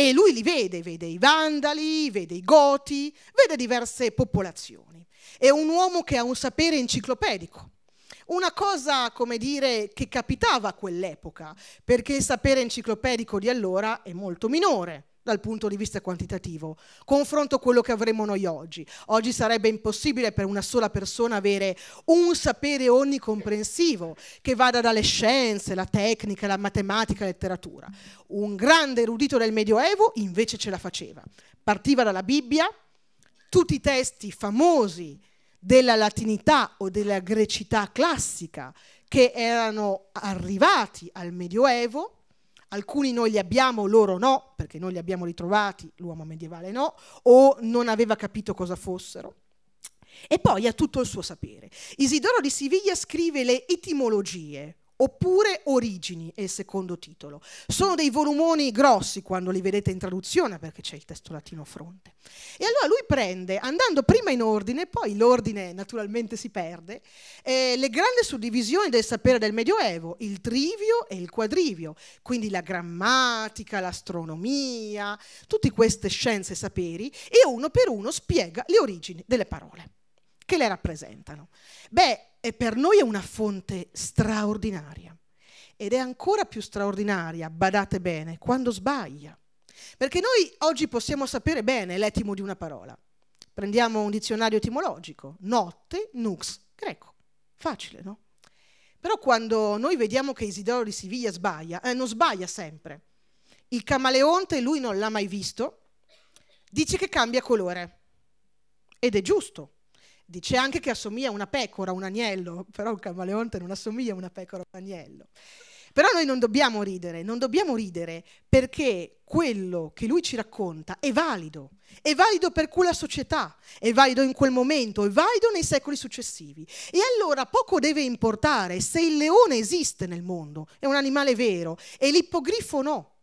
E lui li vede, vede i Vandali, vede i Goti, vede diverse popolazioni. È un uomo che ha un sapere enciclopedico. Una cosa, come dire, che capitava a quell'epoca, perché il sapere enciclopedico di allora è molto minore dal punto di vista quantitativo, confronto quello che avremo noi oggi. Oggi sarebbe impossibile per una sola persona avere un sapere onnicomprensivo che vada dalle scienze, la tecnica, la matematica, la letteratura. Un grande erudito del Medioevo invece ce la faceva. Partiva dalla Bibbia, tutti i testi famosi della latinità o della grecità classica che erano arrivati al Medioevo, alcuni noi li abbiamo, loro no, perché noi li abbiamo ritrovati, l'uomo medievale no, o non aveva capito cosa fossero. E poi ha tutto il suo sapere. Isidoro di Siviglia scrive le etimologie, oppure Origini è il secondo titolo. Sono dei volumoni grossi quando li vedete in traduzione perché c'è il testo latino a fronte. E allora lui prende, andando prima in ordine, poi l'ordine naturalmente si perde, eh, le grandi suddivisioni del sapere del Medioevo, il trivio e il quadrivio, quindi la grammatica, l'astronomia, tutte queste scienze e saperi, e uno per uno spiega le origini delle parole che le rappresentano. Beh, e per noi è una fonte straordinaria. Ed è ancora più straordinaria, badate bene, quando sbaglia. Perché noi oggi possiamo sapere bene l'etimo di una parola. Prendiamo un dizionario etimologico, notte, nux, greco. Facile, no? Però quando noi vediamo che Isidoro di Siviglia sbaglia, eh, non sbaglia sempre. Il camaleonte lui non l'ha mai visto, dice che cambia colore. Ed è giusto, Dice anche che assomiglia a una pecora, un agnello, però un camaleonte non assomiglia a una pecora, un agnello. Però noi non dobbiamo ridere, non dobbiamo ridere perché quello che lui ci racconta è valido, è valido per quella società, è valido in quel momento, è valido nei secoli successivi. E allora poco deve importare se il leone esiste nel mondo, è un animale vero, e l'ippogrifo no.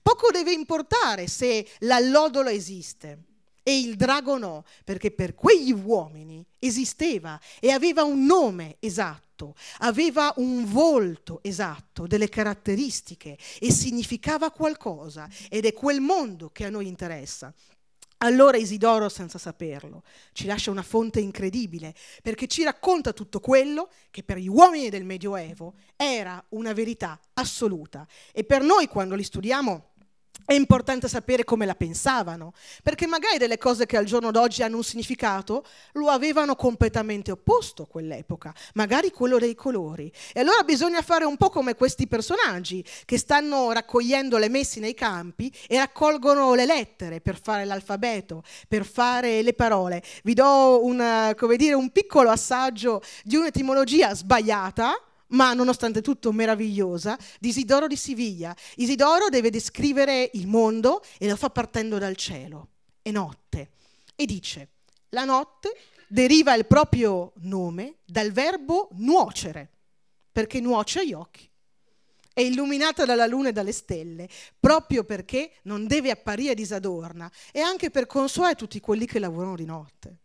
Poco deve importare se l'allodolo esiste e il drago no, perché per quegli uomini esisteva e aveva un nome esatto, aveva un volto esatto, delle caratteristiche e significava qualcosa ed è quel mondo che a noi interessa. Allora Isidoro, senza saperlo, ci lascia una fonte incredibile perché ci racconta tutto quello che per gli uomini del Medioevo era una verità assoluta e per noi quando li studiamo è importante sapere come la pensavano, perché magari delle cose che al giorno d'oggi hanno un significato lo avevano completamente opposto a quell'epoca, magari quello dei colori. E allora bisogna fare un po' come questi personaggi che stanno raccogliendo le messi nei campi e raccolgono le lettere per fare l'alfabeto, per fare le parole. Vi do una, eh, dire, un piccolo assaggio di un'etimologia sbagliata ma nonostante tutto meravigliosa, di Isidoro di Siviglia. Isidoro deve descrivere il mondo e lo fa partendo dal cielo. È notte. E dice, la notte deriva il proprio nome dal verbo nuocere, perché nuoce agli occhi. È illuminata dalla luna e dalle stelle, proprio perché non deve apparire disadorna e anche per consuare tutti quelli che lavorano di notte.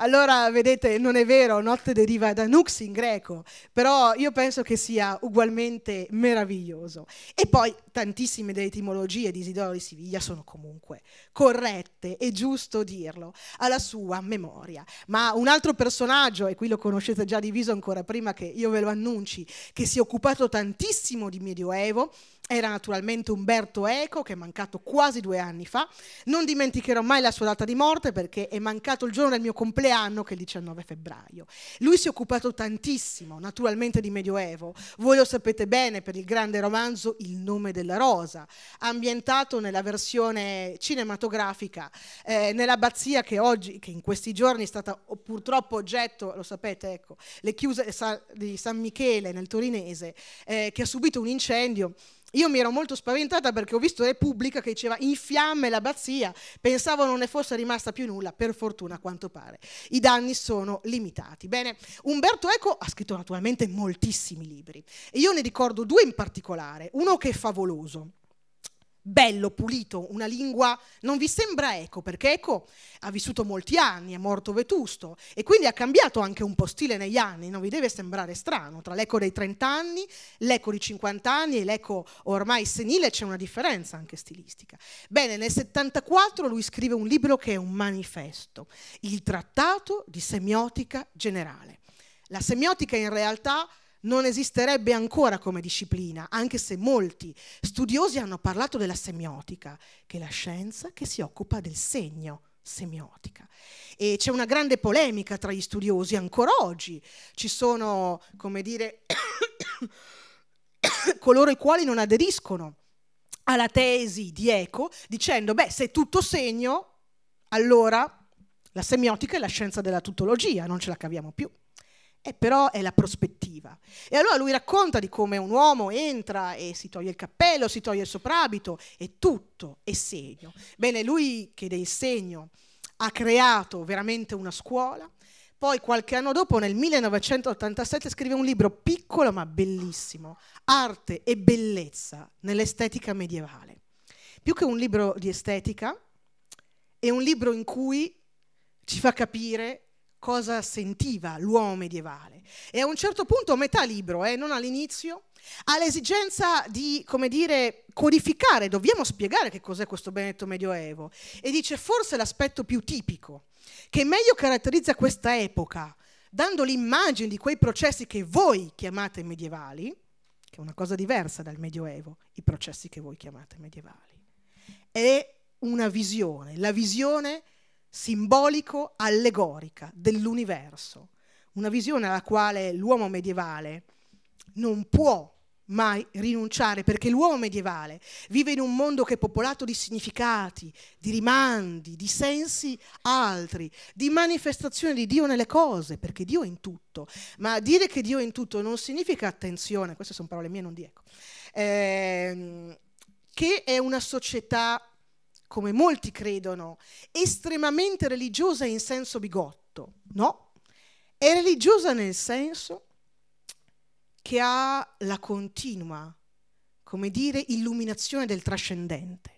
Allora, vedete, non è vero, notte deriva da nux in greco, però io penso che sia ugualmente meraviglioso. E poi tantissime delle etimologie di Isidoro di Siviglia sono comunque corrette, è giusto dirlo, alla sua memoria. Ma un altro personaggio, e qui lo conoscete già diviso ancora prima che io ve lo annunci, che si è occupato tantissimo di Medioevo, era naturalmente Umberto Eco, che è mancato quasi due anni fa. Non dimenticherò mai la sua data di morte perché è mancato il giorno del mio compleanno che è il 19 febbraio. Lui si è occupato tantissimo, naturalmente, di Medioevo. Voi lo sapete bene per il grande romanzo Il nome della rosa, ambientato nella versione cinematografica, eh, nell'abbazia che oggi, che in questi giorni è stata purtroppo oggetto, lo sapete, ecco, le chiuse di San Michele nel Torinese, eh, che ha subito un incendio io mi ero molto spaventata perché ho visto Repubblica che diceva in fiamme l'abbazia, pensavo non ne fosse rimasta più nulla, per fortuna a quanto pare. I danni sono limitati. Bene, Umberto Eco ha scritto naturalmente moltissimi libri e io ne ricordo due in particolare, uno che è favoloso bello, pulito, una lingua non vi sembra Eco, perché Eco ha vissuto molti anni, è morto vetusto e quindi ha cambiato anche un po' stile negli anni, non vi deve sembrare strano, tra l'Eco dei 30 anni, l'Eco di 50 anni e l'Eco ormai senile c'è una differenza anche stilistica. Bene, nel 74 lui scrive un libro che è un manifesto, il Trattato di Semiotica Generale. La semiotica in realtà non esisterebbe ancora come disciplina, anche se molti studiosi hanno parlato della semiotica, che è la scienza che si occupa del segno semiotica. E c'è una grande polemica tra gli studiosi ancora oggi. Ci sono, come dire, coloro i quali non aderiscono alla tesi di Eco dicendo, beh, se è tutto segno, allora la semiotica è la scienza della tutologia, non ce la caviamo più. E eh, però è la prospettiva. E allora lui racconta di come un uomo entra e si toglie il cappello, si toglie il soprabito e tutto è segno. Bene, lui che il segno ha creato veramente una scuola, poi qualche anno dopo, nel 1987, scrive un libro piccolo ma bellissimo, Arte e bellezza nell'estetica medievale. Più che un libro di estetica, è un libro in cui ci fa capire cosa sentiva l'uomo medievale. E a un certo punto, metà libro, eh, non all'inizio, ha l'esigenza di, come dire, codificare, dobbiamo spiegare che cos'è questo benedetto medioevo. E dice forse l'aspetto più tipico, che meglio caratterizza questa epoca, dando l'immagine di quei processi che voi chiamate medievali, che è una cosa diversa dal medioevo, i processi che voi chiamate medievali. È una visione, la visione simbolico allegorica dell'universo, una visione alla quale l'uomo medievale non può mai rinunciare, perché l'uomo medievale vive in un mondo che è popolato di significati, di rimandi, di sensi altri, di manifestazione di Dio nelle cose, perché Dio è in tutto. Ma dire che Dio è in tutto non significa attenzione, queste sono parole mie, non di Eco, ehm, che è una società come molti credono, estremamente religiosa in senso bigotto. No, è religiosa nel senso che ha la continua, come dire, illuminazione del trascendente.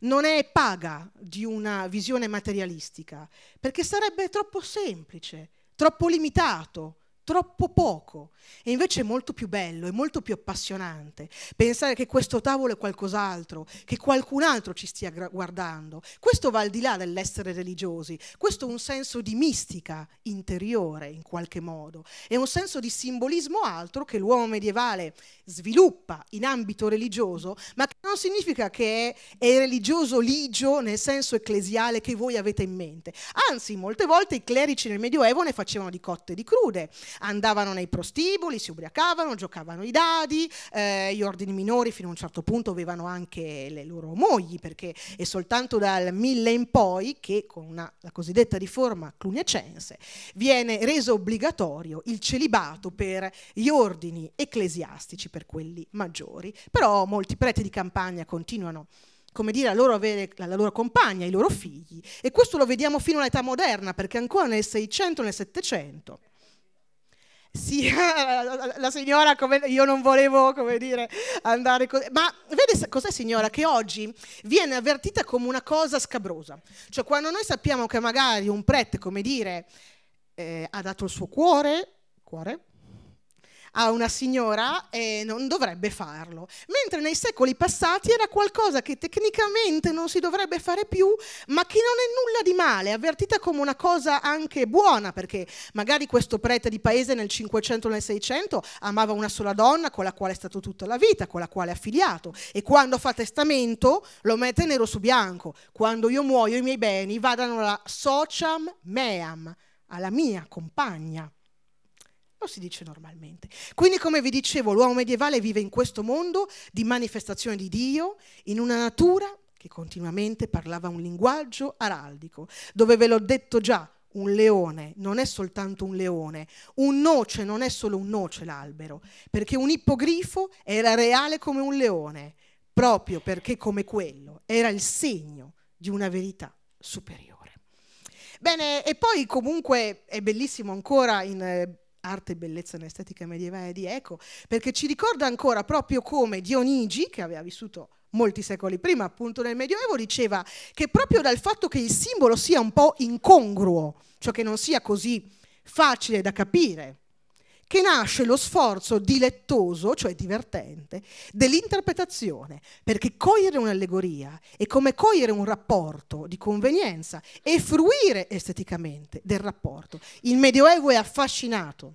Non è paga di una visione materialistica, perché sarebbe troppo semplice, troppo limitato, troppo poco. E invece è molto più bello, è molto più appassionante pensare che questo tavolo è qualcos'altro, che qualcun altro ci stia guardando. Questo va al di là dell'essere religiosi, questo è un senso di mistica interiore in qualche modo, è un senso di simbolismo altro che l'uomo medievale sviluppa in ambito religioso, ma che non significa che è, religioso ligio nel senso ecclesiale che voi avete in mente. Anzi, molte volte i clerici nel Medioevo ne facevano di cotte e di crude andavano nei prostiboli, si ubriacavano, giocavano i dadi, eh, gli ordini minori fino a un certo punto avevano anche le loro mogli, perché è soltanto dal 1000 in poi che con una, la cosiddetta riforma cluniacense viene reso obbligatorio il celibato per gli ordini ecclesiastici, per quelli maggiori, però molti preti di campagna continuano come dire, a loro avere la loro compagna, i loro figli. E questo lo vediamo fino all'età moderna, perché ancora nel 600 e nel 700 sia la, signora come io non volevo come dire andare così. Ma vede cos'è signora? Che oggi viene avvertita come una cosa scabrosa. Cioè quando noi sappiamo che magari un prete, come dire, eh, ha dato il suo cuore, cuore a una signora e non dovrebbe farlo. Mentre nei secoli passati era qualcosa che tecnicamente non si dovrebbe fare più, ma che non è nulla di male, avvertita come una cosa anche buona, perché magari questo prete di paese nel 500 o nel 600 amava una sola donna con la quale è stato tutta la vita, con la quale è affiliato e quando fa testamento lo mette nero su bianco. Quando io muoio i miei beni vadano alla sociam meam, alla mia compagna. Lo si dice normalmente. Quindi, come vi dicevo, l'uomo medievale vive in questo mondo di manifestazione di Dio, in una natura che continuamente parlava un linguaggio araldico, dove ve l'ho detto già, un leone non è soltanto un leone, un noce non è solo un noce l'albero, perché un ippogrifo era reale come un leone, proprio perché come quello era il segno di una verità superiore. Bene, e poi comunque è bellissimo ancora in... Eh, arte e bellezza nell'estetica medievale di Eco, perché ci ricorda ancora proprio come Dionigi, che aveva vissuto molti secoli prima appunto nel Medioevo, diceva che proprio dal fatto che il simbolo sia un po' incongruo, cioè che non sia così facile da capire, che nasce lo sforzo dilettoso, cioè divertente, dell'interpretazione, perché cogliere un'allegoria è come cogliere un rapporto di convenienza e fruire esteticamente del rapporto. Il Medioevo è affascinato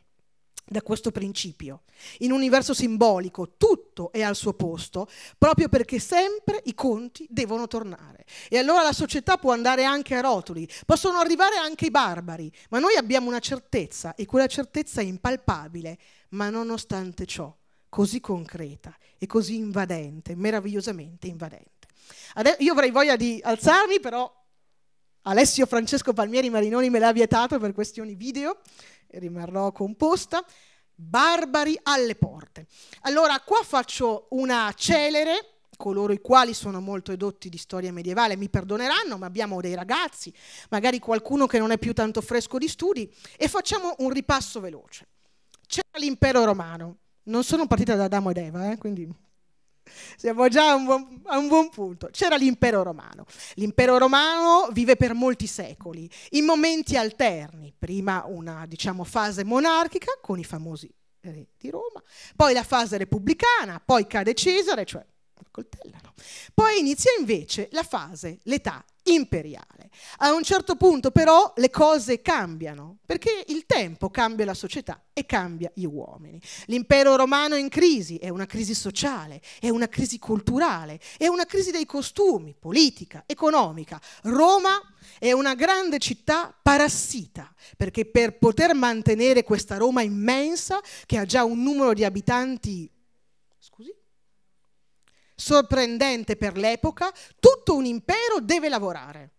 da questo principio. In un universo simbolico tutto è al suo posto, proprio perché sempre i conti devono tornare. E allora la società può andare anche a rotoli, possono arrivare anche i barbari, ma noi abbiamo una certezza e quella certezza è impalpabile, ma nonostante ciò così concreta e così invadente, meravigliosamente invadente. Adesso io avrei voglia di alzarmi, però Alessio Francesco Palmieri Marinoni me l'ha vietato per questioni video rimarrò composta, barbari alle porte. Allora qua faccio una celere coloro i quali sono molto edotti di storia medievale mi perdoneranno, ma abbiamo dei ragazzi, magari qualcuno che non è più tanto fresco di studi, e facciamo un ripasso veloce. C'era l'impero romano, non sono partita da Adamo ed Eva, eh, quindi siamo già a un, buon, a un buon punto. C'era l'impero romano. L'impero romano vive per molti secoli, in momenti alterni, prima una diciamo, fase monarchica con i famosi re di Roma, poi la fase repubblicana, poi cade Cesare, cioè coltellano. Poi inizia invece la fase, l'età imperiale. A un certo punto però le cose cambiano, perché il tempo cambia la società e cambia gli uomini. L'impero romano è in crisi, è una crisi sociale, è una crisi culturale, è una crisi dei costumi, politica, economica. Roma è una grande città parassita, perché per poter mantenere questa Roma immensa, che ha già un numero di abitanti sorprendente per l'epoca, tutto un impero deve lavorare.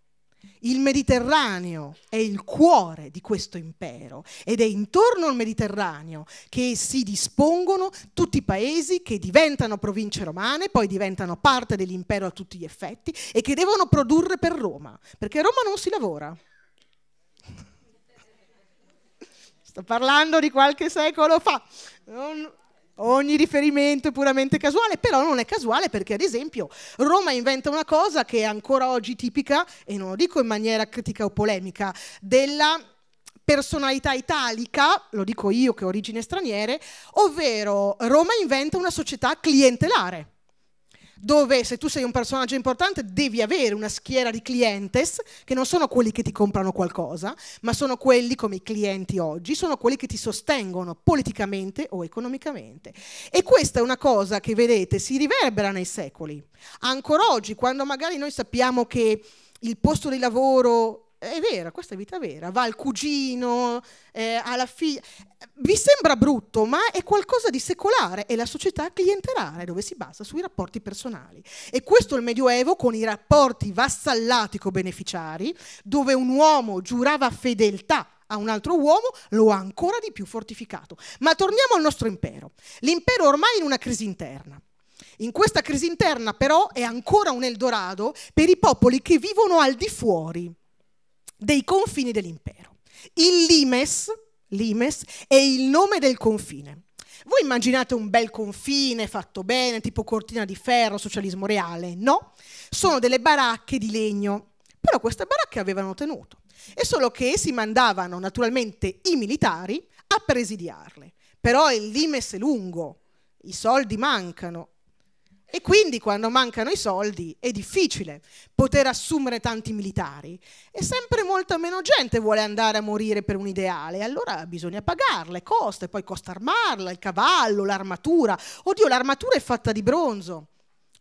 Il Mediterraneo è il cuore di questo impero ed è intorno al Mediterraneo che si dispongono tutti i paesi che diventano province romane, poi diventano parte dell'impero a tutti gli effetti e che devono produrre per Roma, perché a Roma non si lavora. Sto parlando di qualche secolo fa. Non Ogni riferimento è puramente casuale, però non è casuale perché ad esempio Roma inventa una cosa che è ancora oggi tipica, e non lo dico in maniera critica o polemica, della personalità italica, lo dico io che ho origini straniere, ovvero Roma inventa una società clientelare dove se tu sei un personaggio importante devi avere una schiera di clientes che non sono quelli che ti comprano qualcosa, ma sono quelli come i clienti oggi, sono quelli che ti sostengono politicamente o economicamente. E questa è una cosa che vedete si riverbera nei secoli. Ancora oggi, quando magari noi sappiamo che il posto di lavoro è vera, questa è vita vera, va al cugino, eh, alla figlia. Vi sembra brutto, ma è qualcosa di secolare, è la società clientelare dove si basa sui rapporti personali. E questo è il Medioevo con i rapporti vassallatico-beneficiari, dove un uomo giurava fedeltà a un altro uomo, lo ha ancora di più fortificato. Ma torniamo al nostro impero. L'impero ormai è in una crisi interna. In questa crisi interna però è ancora un Eldorado per i popoli che vivono al di fuori dei confini dell'impero. Il limes, limes è il nome del confine. Voi immaginate un bel confine fatto bene, tipo cortina di ferro, socialismo reale? No, sono delle baracche di legno, però queste baracche avevano tenuto. È solo che si mandavano naturalmente i militari a presidiarle. Però il limes è lungo, i soldi mancano e quindi quando mancano i soldi è difficile poter assumere tanti militari e sempre molta meno gente vuole andare a morire per un ideale, allora bisogna pagarle, costa, e poi costa armarla, il cavallo, l'armatura. Oddio, l'armatura è fatta di bronzo.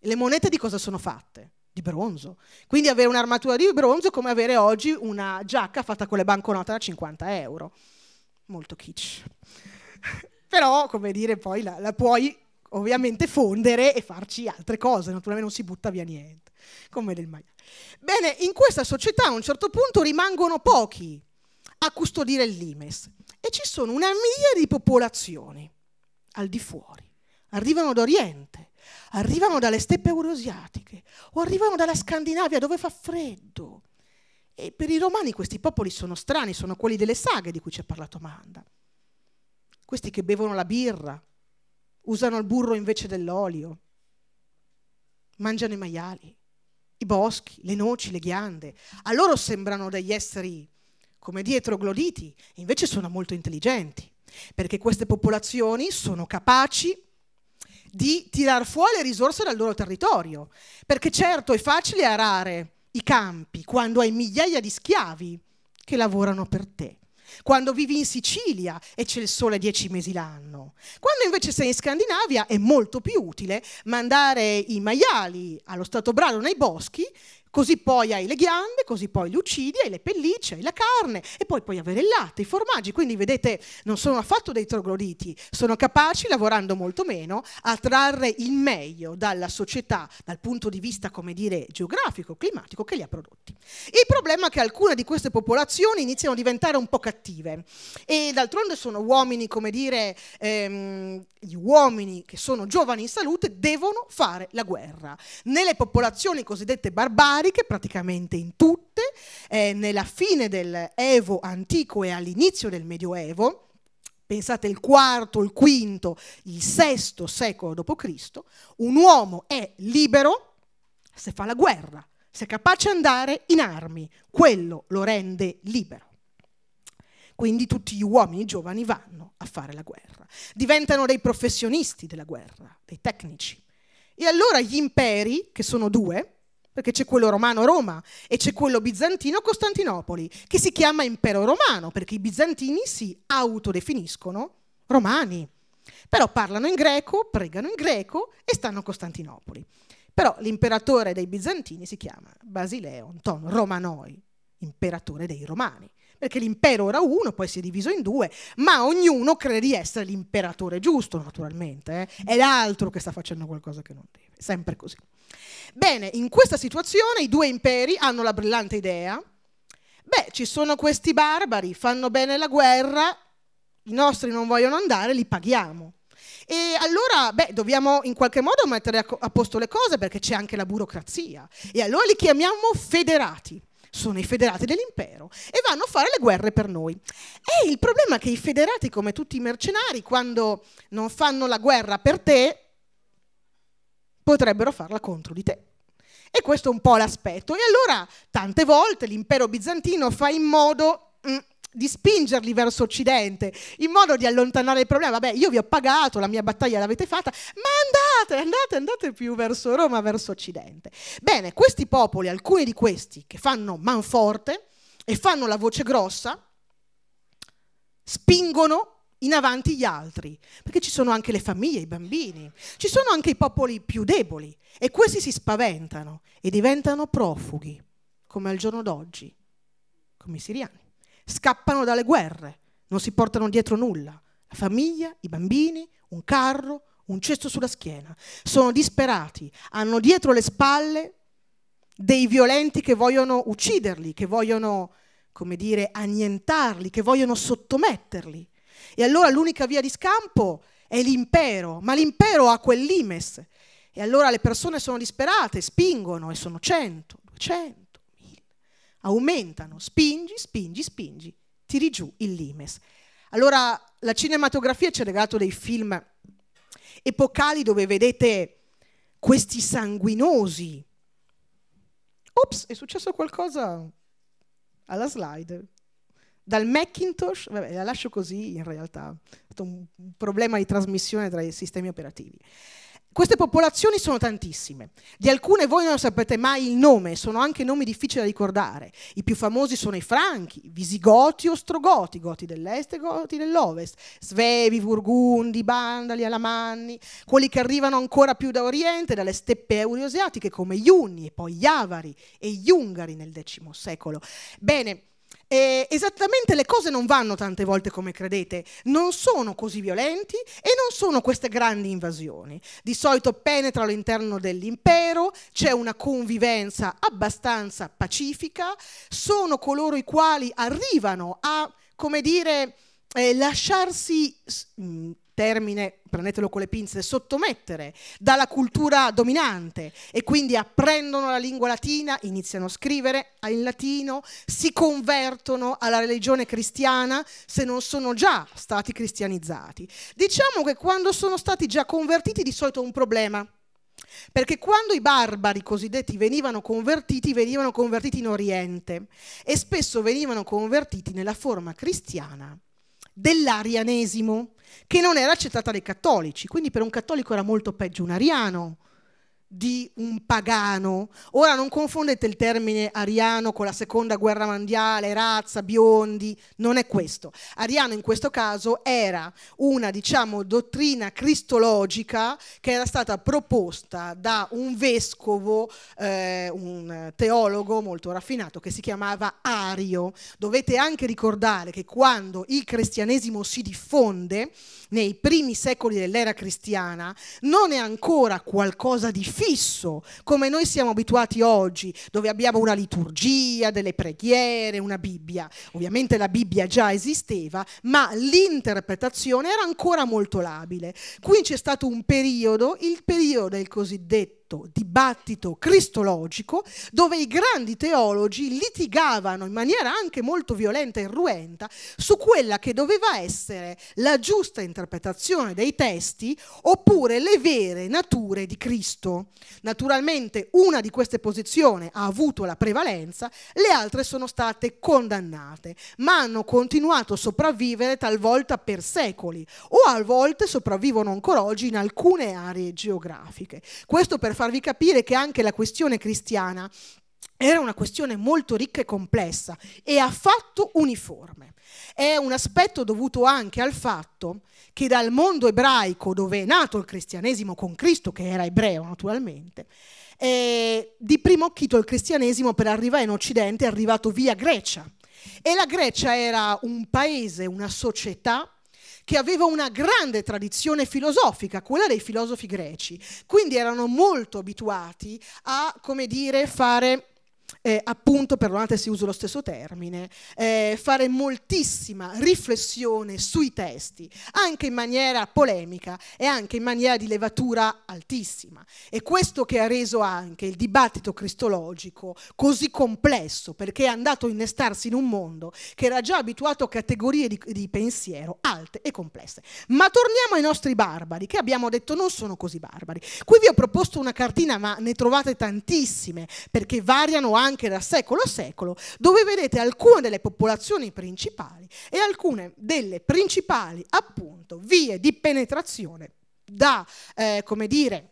Le monete di cosa sono fatte? Di bronzo. Quindi avere un'armatura di bronzo è come avere oggi una giacca fatta con le banconote da 50 euro. Molto kitsch. Però, come dire, poi la, la puoi ovviamente fondere e farci altre cose, naturalmente non si butta via niente, come del maiale. Bene, in questa società a un certo punto rimangono pochi a custodire il limes e ci sono una miriade di popolazioni al di fuori, arrivano d'Oriente, arrivano dalle steppe eurasiatiche o arrivano dalla Scandinavia dove fa freddo. E per i romani questi popoli sono strani, sono quelli delle saghe di cui ci ha parlato Manda. Questi che bevono la birra, usano il burro invece dell'olio, mangiano i maiali, i boschi, le noci, le ghiande. A loro sembrano degli esseri come dietro gloditi, invece sono molto intelligenti, perché queste popolazioni sono capaci di tirar fuori le risorse dal loro territorio, perché certo è facile arare i campi quando hai migliaia di schiavi che lavorano per te quando vivi in Sicilia e c'è il sole dieci mesi l'anno. Quando invece sei in Scandinavia è molto più utile mandare i maiali allo Stato Brano nei boschi Così poi hai le ghiande, così poi li uccidi, hai le pellicce, hai la carne e poi puoi avere il latte, i formaggi. Quindi vedete, non sono affatto dei trogloditi, sono capaci, lavorando molto meno, a trarre il meglio dalla società dal punto di vista, come dire, geografico, climatico che li ha prodotti. Il problema è che alcune di queste popolazioni iniziano a diventare un po' cattive e d'altronde sono uomini, come dire, ehm, gli uomini che sono giovani in salute devono fare la guerra. Nelle popolazioni cosiddette barbarie, cariche praticamente in tutte, eh, nella fine del Evo antico e all'inizio del Medioevo, pensate il quarto, il quinto, il sesto secolo d.C., un uomo è libero se fa la guerra, se è capace di andare in armi, quello lo rende libero. Quindi tutti gli uomini giovani vanno a fare la guerra, diventano dei professionisti della guerra, dei tecnici. E allora gli imperi, che sono due, perché c'è quello romano Roma e c'è quello bizantino Costantinopoli, che si chiama impero romano, perché i bizantini si autodefiniscono romani. Però parlano in greco, pregano in greco e stanno a Costantinopoli. Però l'imperatore dei bizantini si chiama Basileo Anton Romanoi, imperatore dei romani, perché l'impero era uno, poi si è diviso in due, ma ognuno crede di essere l'imperatore giusto, naturalmente, eh? è l'altro che sta facendo qualcosa che non deve, sempre così. Bene, in questa situazione i due imperi hanno la brillante idea, beh, ci sono questi barbari, fanno bene la guerra, i nostri non vogliono andare, li paghiamo. E allora, beh, dobbiamo in qualche modo mettere a posto le cose perché c'è anche la burocrazia. E allora li chiamiamo federati. Sono i federati dell'impero e vanno a fare le guerre per noi. E il problema è che i federati, come tutti i mercenari, quando non fanno la guerra per te, potrebbero farla contro di te. E questo è un po' l'aspetto. E allora tante volte l'impero bizantino fa in modo mm, di spingerli verso occidente, in modo di allontanare il problema. Vabbè, io vi ho pagato, la mia battaglia l'avete fatta, ma andate, andate, andate più verso Roma, verso occidente. Bene, questi popoli, alcuni di questi che fanno man forte e fanno la voce grossa, spingono in avanti gli altri, perché ci sono anche le famiglie, i bambini, ci sono anche i popoli più deboli e questi si spaventano e diventano profughi, come al giorno d'oggi, come i siriani. Scappano dalle guerre, non si portano dietro nulla, la famiglia, i bambini, un carro, un cesto sulla schiena. Sono disperati, hanno dietro le spalle dei violenti che vogliono ucciderli, che vogliono, come dire, annientarli, che vogliono sottometterli. E allora l'unica via di scampo è l'impero, ma l'impero ha quel limes. E allora le persone sono disperate, spingono e sono 100, 200, 1000. Aumentano, spingi, spingi, spingi, tiri giù il limes. Allora la cinematografia ci ha regalato dei film epocali dove vedete questi sanguinosi. Ops, è successo qualcosa alla slide dal Macintosh, vabbè, la lascio così in realtà, è stato un problema di trasmissione tra i sistemi operativi. Queste popolazioni sono tantissime, di alcune voi non sapete mai il nome, sono anche nomi difficili da ricordare. I più famosi sono i Franchi, i Visigoti o Strogoti, Goti dell'Est e Goti dell'Ovest, Svevi, Burgundi, Bandali, Alamanni, quelli che arrivano ancora più da Oriente, dalle steppe euroasiatiche come gli Unni, e poi gli Avari e gli Ungari nel X secolo. Bene, eh, esattamente le cose non vanno tante volte come credete, non sono così violenti e non sono queste grandi invasioni. Di solito penetra all'interno dell'impero, c'è una convivenza abbastanza pacifica, sono coloro i quali arrivano a, come dire, eh, lasciarsi mh, mm, termine, prendetelo con le pinze, sottomettere dalla cultura dominante e quindi apprendono la lingua latina, iniziano a scrivere in latino, si convertono alla religione cristiana se non sono già stati cristianizzati. Diciamo che quando sono stati già convertiti di solito è un problema. Perché quando i barbari cosiddetti venivano convertiti, venivano convertiti in Oriente e spesso venivano convertiti nella forma cristiana dell'arianesimo, che non era accettata dai cattolici, quindi per un cattolico era molto peggio un ariano, di un pagano. Ora non confondete il termine ariano con la seconda guerra mondiale, razza, biondi, non è questo. Ariano in questo caso era una, diciamo, dottrina cristologica che era stata proposta da un vescovo, eh, un teologo molto raffinato che si chiamava Ario. Dovete anche ricordare che quando il cristianesimo si diffonde, nei primi secoli dell'era cristiana non è ancora qualcosa di fisso come noi siamo abituati oggi, dove abbiamo una liturgia, delle preghiere, una Bibbia. Ovviamente la Bibbia già esisteva, ma l'interpretazione era ancora molto labile. Qui c'è stato un periodo, il periodo del cosiddetto aperto dibattito cristologico dove i grandi teologi litigavano in maniera anche molto violenta e ruenta su quella che doveva essere la giusta interpretazione dei testi oppure le vere nature di Cristo. Naturalmente una di queste posizioni ha avuto la prevalenza, le altre sono state condannate, ma hanno continuato a sopravvivere talvolta per secoli o a volte sopravvivono ancora oggi in alcune aree geografiche. Questo per far farvi capire che anche la questione cristiana era una questione molto ricca e complessa e affatto uniforme. È un aspetto dovuto anche al fatto che dal mondo ebraico, dove è nato il cristianesimo con Cristo, che era ebreo naturalmente, eh, di primo chito il cristianesimo per arrivare in Occidente è arrivato via Grecia. E la Grecia era un paese, una società che aveva una grande tradizione filosofica, quella dei filosofi greci. Quindi erano molto abituati a, come dire, fare eh, appunto per Donate si usa lo stesso termine, eh, fare moltissima riflessione sui testi, anche in maniera polemica e anche in maniera di levatura altissima. E questo che ha reso anche il dibattito cristologico così complesso, perché è andato a innestarsi in un mondo che era già abituato a categorie di, di pensiero alte e complesse. Ma torniamo ai nostri barbari, che abbiamo detto non sono così barbari. Qui vi ho proposto una cartina, ma ne trovate tantissime, perché variano anche anche da secolo a secolo, dove vedete alcune delle popolazioni principali e alcune delle principali appunto vie di penetrazione da, eh, come dire,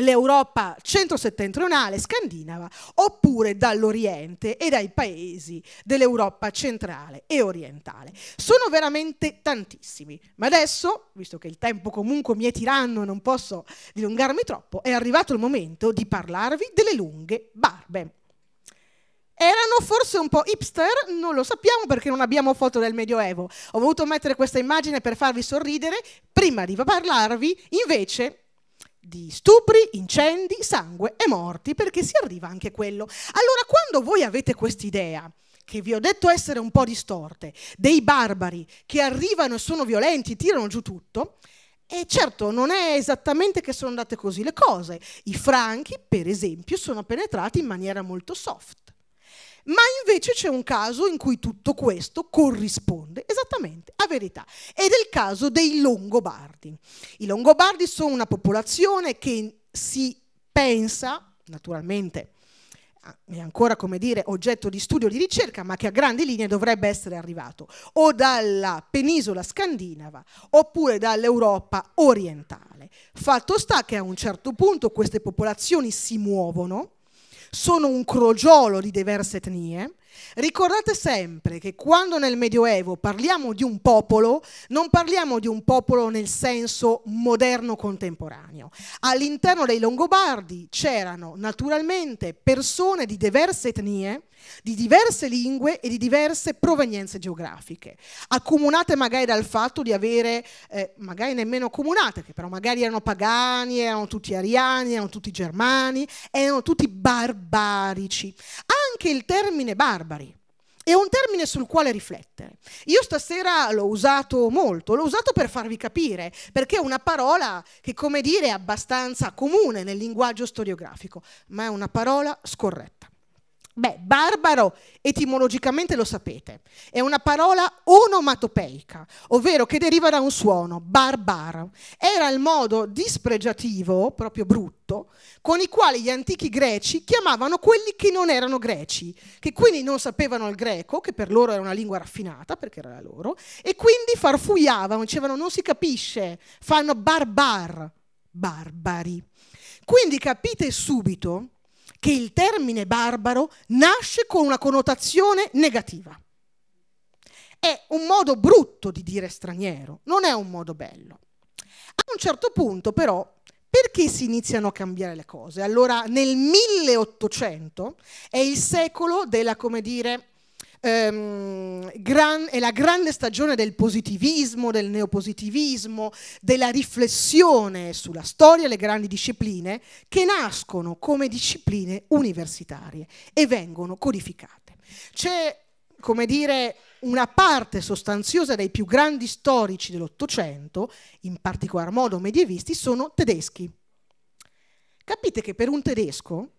l'Europa centro-settentrionale scandinava oppure dall'Oriente e dai paesi dell'Europa centrale e orientale. Sono veramente tantissimi, ma adesso, visto che il tempo comunque mi è tiranno e non posso dilungarmi troppo, è arrivato il momento di parlarvi delle lunghe barbe erano forse un po' hipster, non lo sappiamo perché non abbiamo foto del Medioevo. Ho voluto mettere questa immagine per farvi sorridere prima di parlarvi invece di stupri, incendi, sangue e morti, perché si arriva anche a quello. Allora, quando voi avete quest'idea, che vi ho detto essere un po' distorte, dei barbari che arrivano e sono violenti, tirano giù tutto, e certo, non è esattamente che sono andate così le cose. I franchi, per esempio, sono penetrati in maniera molto soft. Ma invece c'è un caso in cui tutto questo corrisponde esattamente a verità ed è il caso dei Longobardi. I Longobardi sono una popolazione che si pensa, naturalmente ah, è ancora come dire oggetto di studio e di ricerca, ma che a grandi linee dovrebbe essere arrivato o dalla penisola scandinava oppure dall'Europa orientale. Fatto sta che a un certo punto queste popolazioni si muovono sono un crogiolo di diverse etnie, Ricordate sempre che quando nel Medioevo parliamo di un popolo, non parliamo di un popolo nel senso moderno contemporaneo. All'interno dei Longobardi c'erano naturalmente persone di diverse etnie, di diverse lingue e di diverse provenienze geografiche, accomunate magari dal fatto di avere, eh, magari nemmeno accomunate, che però magari erano pagani, erano tutti ariani, erano tutti germani, erano tutti barbarici. Anche il termine barbarico barbari. È un termine sul quale riflettere. Io stasera l'ho usato molto, l'ho usato per farvi capire, perché è una parola che, come dire, è abbastanza comune nel linguaggio storiografico, ma è una parola scorretta. Beh, barbaro etimologicamente lo sapete, è una parola onomatopeica, ovvero che deriva da un suono, barbar. Era il modo dispregiativo, proprio brutto, con i quali gli antichi greci chiamavano quelli che non erano greci, che quindi non sapevano il greco, che per loro era una lingua raffinata, perché era la loro, e quindi farfugliavano, dicevano non si capisce, fanno barbar, barbari. Quindi capite subito che il termine barbaro nasce con una connotazione negativa. È un modo brutto di dire straniero, non è un modo bello. A un certo punto però perché si iniziano a cambiare le cose? Allora nel 1800 è il secolo della, come dire, ehm, gran, è la grande stagione del positivismo, del neopositivismo, della riflessione sulla storia e le grandi discipline che nascono come discipline universitarie e vengono codificate. C'è, come dire, una parte sostanziosa dei più grandi storici dell'Ottocento, in particolar modo medievisti, sono tedeschi. Capite che per un tedesco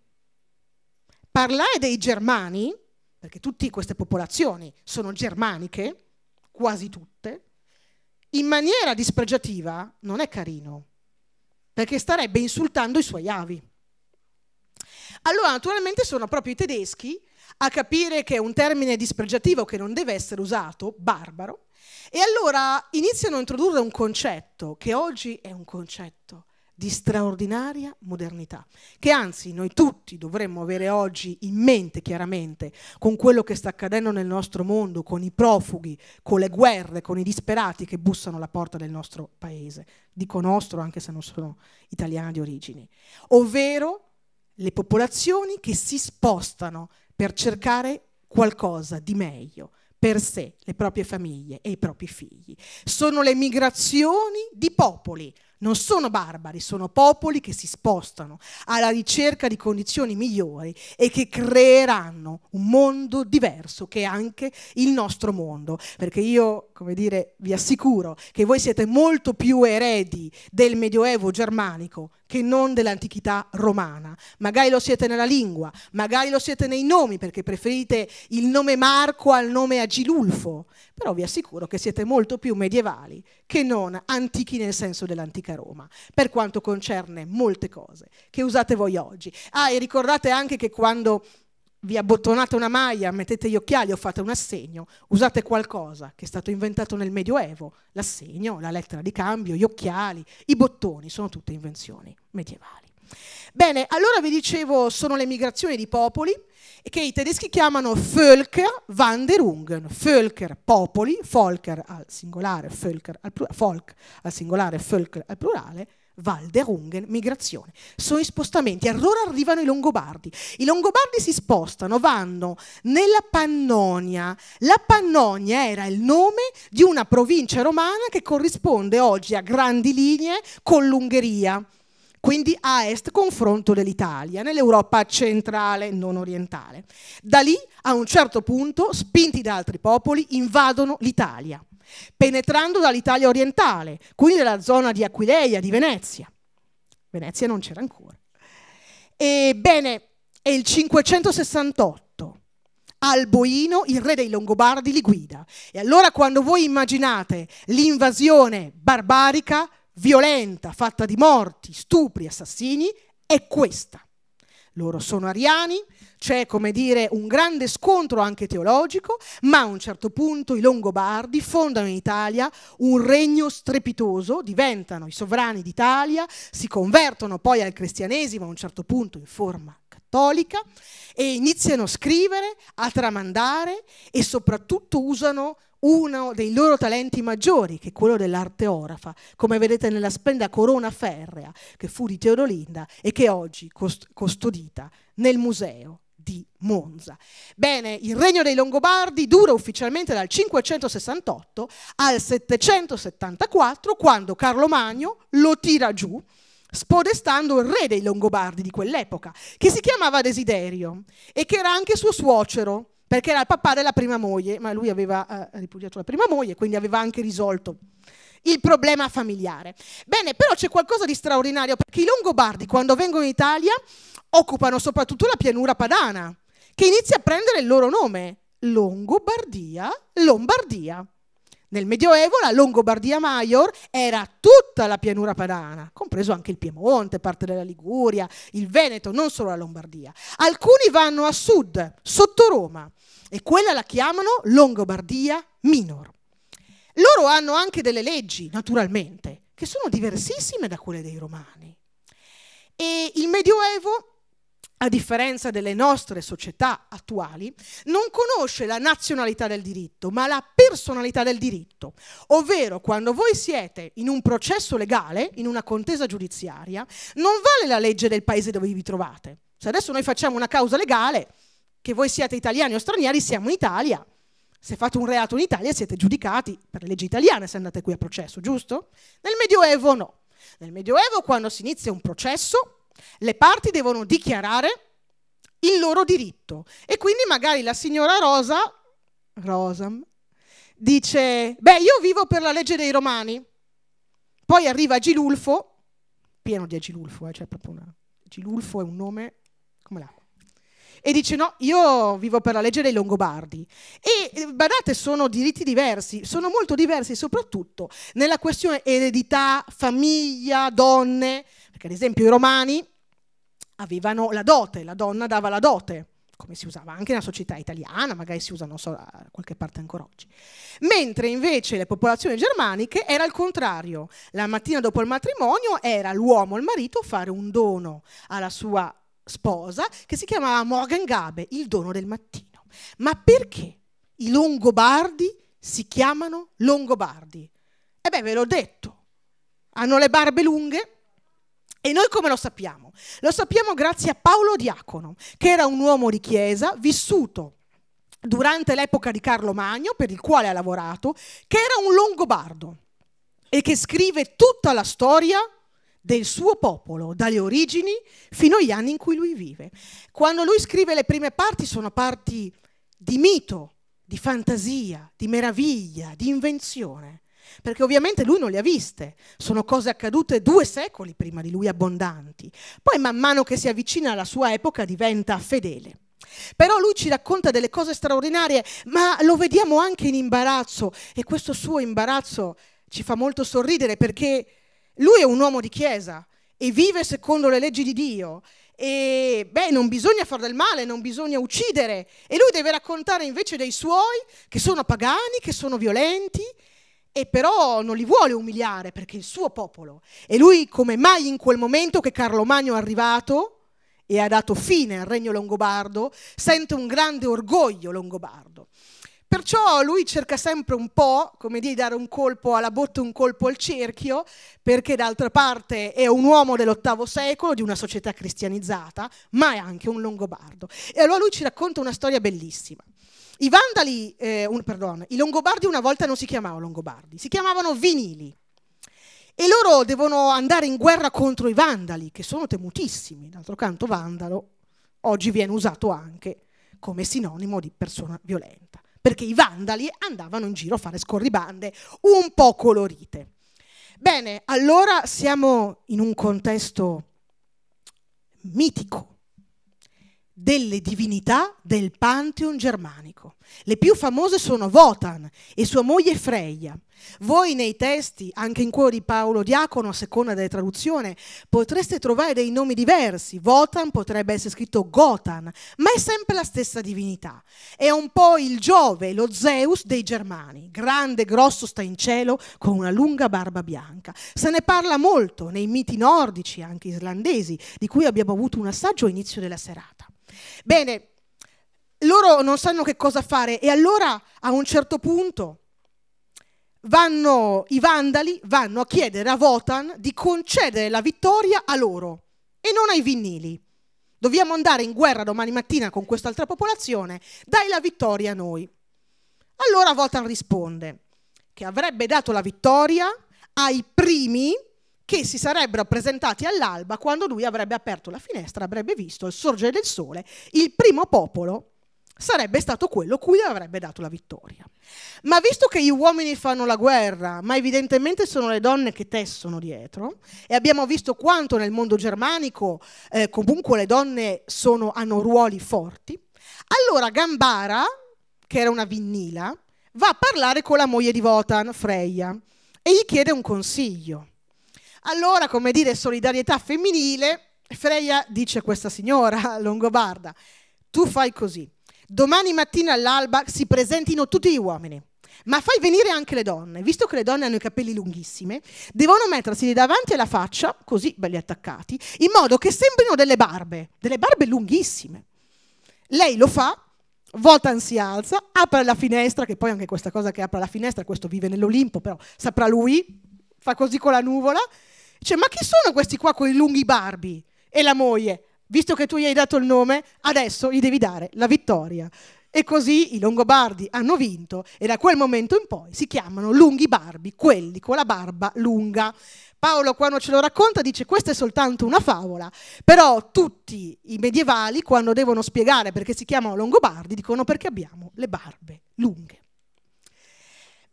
parlare dei germani perché tutte queste popolazioni sono germaniche, quasi tutte, in maniera dispregiativa non è carino, perché starebbe insultando i suoi avi. Allora, naturalmente sono proprio i tedeschi a capire che è un termine dispregiativo che non deve essere usato, barbaro, e allora iniziano a introdurre un concetto che oggi è un concetto di straordinaria modernità, che anzi noi tutti dovremmo avere oggi in mente chiaramente con quello che sta accadendo nel nostro mondo, con i profughi, con le guerre, con i disperati che bussano alla porta del nostro paese, dico nostro anche se non sono italiana di origini, ovvero le popolazioni che si spostano per cercare qualcosa di meglio per sé, le proprie famiglie e i propri figli. Sono le migrazioni di popoli non sono barbari, sono popoli che si spostano alla ricerca di condizioni migliori e che creeranno un mondo diverso che è anche il nostro mondo. Perché io come dire, vi assicuro che voi siete molto più eredi del Medioevo germanico che non dell'antichità romana. Magari lo siete nella lingua, magari lo siete nei nomi perché preferite il nome Marco al nome Agilulfo, però vi assicuro che siete molto più medievali che non antichi nel senso dell'antica Roma, per quanto concerne molte cose che usate voi oggi. Ah, e ricordate anche che quando vi abbottonate una maglia, mettete gli occhiali o fate un assegno, usate qualcosa che è stato inventato nel Medioevo, l'assegno, la lettera di cambio, gli occhiali, i bottoni, sono tutte invenzioni medievali. Bene, allora vi dicevo, sono le migrazioni di popoli che i tedeschi chiamano Völker Wanderungen, Völker popoli, Volker al singolare, Völker al, plurale, folk al singolare, Völker al plurale, Valderungen, migrazione. Sono i spostamenti. Allora arrivano i Longobardi. I Longobardi si spostano, vanno nella Pannonia. La Pannonia era il nome di una provincia romana che corrisponde oggi a grandi linee con l'Ungheria. Quindi a est confronto dell'Italia, nell'Europa centrale, non orientale. Da lì, a un certo punto, spinti da altri popoli, invadono l'Italia penetrando dall'Italia orientale, quindi dalla zona di Aquileia, di Venezia. Venezia non c'era ancora. Ebbene, è il 568. Alboino, il re dei Longobardi, li guida. E allora quando voi immaginate l'invasione barbarica, violenta, fatta di morti, stupri, assassini, è questa. Loro sono ariani, c'è come dire un grande scontro anche teologico, ma a un certo punto i Longobardi fondano in Italia un regno strepitoso, diventano i sovrani d'Italia, si convertono poi al cristianesimo a un certo punto in forma cattolica e iniziano a scrivere, a tramandare e soprattutto usano uno dei loro talenti maggiori, che è quello dell'arte orafa, come vedete nella splendida corona ferrea che fu di Teodolinda e che è oggi cost- custodita nel museo di Monza. Bene, il regno dei Longobardi dura ufficialmente dal 568 al 774 quando Carlo Magno lo tira giù spodestando il re dei Longobardi di quell'epoca, che si chiamava Desiderio e che era anche suo suocero, perché era il papà della prima moglie, ma lui aveva eh, ripudiato la prima moglie, quindi aveva anche risolto il problema familiare. Bene, però c'è qualcosa di straordinario perché i Longobardi quando vengono in Italia occupano soprattutto la pianura padana, che inizia a prendere il loro nome, Longobardia, Lombardia. Nel Medioevo la Longobardia Maior era tutta la pianura padana, compreso anche il Piemonte, parte della Liguria, il Veneto, non solo la Lombardia. Alcuni vanno a sud, sotto Roma, e quella la chiamano Longobardia Minor. Loro hanno anche delle leggi, naturalmente, che sono diversissime da quelle dei romani. E il Medioevo, a differenza delle nostre società attuali, non conosce la nazionalità del diritto, ma la personalità del diritto. Ovvero, quando voi siete in un processo legale, in una contesa giudiziaria, non vale la legge del paese dove vi trovate. Se adesso noi facciamo una causa legale, che voi siate italiani o stranieri, siamo in Italia, se fate un reato in Italia siete giudicati per le leggi italiane se andate qui a processo, giusto? Nel Medioevo no. Nel Medioevo quando si inizia un processo le parti devono dichiarare il loro diritto e quindi magari la signora Rosa, Rosam, dice, beh io vivo per la legge dei Romani, poi arriva Gilulfo, pieno di Agilulfo, eh, cioè proprio una... Gilulfo è un nome come l'acqua e dice no, io vivo per la legge dei Longobardi. E eh, badate, sono diritti diversi, sono molto diversi soprattutto nella questione eredità, famiglia, donne, perché ad esempio i romani avevano la dote, la donna dava la dote come si usava anche nella società italiana, magari si usa, non so, da qualche parte ancora oggi. Mentre invece le popolazioni germaniche era il contrario. La mattina dopo il matrimonio era l'uomo, il marito, fare un dono alla sua sposa che si chiamava Morgan Gabe, il dono del mattino. Ma perché i longobardi si chiamano longobardi? E eh beh, ve l'ho detto, hanno le barbe lunghe. E noi come lo sappiamo? Lo sappiamo grazie a Paolo Diacono, che era un uomo di chiesa vissuto durante l'epoca di Carlo Magno, per il quale ha lavorato, che era un longobardo e che scrive tutta la storia del suo popolo, dalle origini fino agli anni in cui lui vive. Quando lui scrive le prime parti sono parti di mito, di fantasia, di meraviglia, di invenzione, perché ovviamente lui non le ha viste, sono cose accadute due secoli prima di lui abbondanti, poi man mano che si avvicina alla sua epoca diventa fedele. Però lui ci racconta delle cose straordinarie, ma lo vediamo anche in imbarazzo e questo suo imbarazzo ci fa molto sorridere perché lui è un uomo di chiesa e vive secondo le leggi di Dio. E beh, non bisogna fare del male, non bisogna uccidere. E lui deve raccontare invece dei suoi che sono pagani, che sono violenti e però non li vuole umiliare perché è il suo popolo. E lui, come mai in quel momento che Carlo Magno è arrivato e ha dato fine al regno longobardo, sente un grande orgoglio longobardo. Perciò lui cerca sempre un po', come di dare un colpo alla botte, un colpo al cerchio, perché d'altra parte è un uomo dell'ottavo secolo, di una società cristianizzata, ma è anche un longobardo. E allora lui ci racconta una storia bellissima. I vandali, eh, un, perdon, i longobardi una volta non si chiamavano longobardi, si chiamavano vinili. E loro devono andare in guerra contro i vandali, che sono temutissimi. D'altro canto, vandalo oggi viene usato anche come sinonimo di persona violenta perché i vandali andavano in giro a fare scorribande un po' colorite. Bene, allora siamo in un contesto mitico delle divinità del Pantheon germanico. Le più famose sono Wotan e sua moglie Freya. Voi nei testi, anche in quello di Paolo Diacono, a seconda delle traduzioni, potreste trovare dei nomi diversi. Votan potrebbe essere scritto Gotan, ma è sempre la stessa divinità. È un po' il Giove, lo Zeus dei Germani. Grande, grosso, sta in cielo con una lunga barba bianca. Se ne parla molto nei miti nordici, anche islandesi, di cui abbiamo avuto un assaggio all'inizio della serata. Bene, loro non sanno che cosa fare e allora a un certo punto vanno, i vandali vanno a chiedere a Votan di concedere la vittoria a loro e non ai vinili. Dobbiamo andare in guerra domani mattina con quest'altra popolazione, dai la vittoria a noi. Allora Votan risponde che avrebbe dato la vittoria ai primi che si sarebbero presentati all'alba quando lui avrebbe aperto la finestra, avrebbe visto il sorgere del sole, il primo popolo sarebbe stato quello cui avrebbe dato la vittoria. Ma visto che gli uomini fanno la guerra, ma evidentemente sono le donne che tessono dietro, e abbiamo visto quanto nel mondo germanico eh, comunque le donne sono, hanno ruoli forti, allora Gambara, che era una vinnila, va a parlare con la moglie di Votan, Freya, e gli chiede un consiglio. Allora, come dire, solidarietà femminile, Freya dice a questa signora longobarda, tu fai così, domani mattina all'alba si presentino tutti gli uomini, ma fai venire anche le donne, visto che le donne hanno i capelli lunghissimi, devono mettersi davanti alla faccia, così belli attaccati, in modo che sembrino delle barbe, delle barbe lunghissime. Lei lo fa, Voltan si alza, apre la finestra, che poi anche questa cosa che apre la finestra, questo vive nell'Olimpo, però saprà lui, fa così con la nuvola, dice ma chi sono questi qua con i lunghi barbi? E la moglie, visto che tu gli hai dato il nome, adesso gli devi dare la vittoria. E così i Longobardi hanno vinto e da quel momento in poi si chiamano lunghi barbi, quelli con la barba lunga. Paolo quando ce lo racconta dice questa è soltanto una favola, però tutti i medievali quando devono spiegare perché si chiamano Longobardi dicono perché abbiamo le barbe lunghe.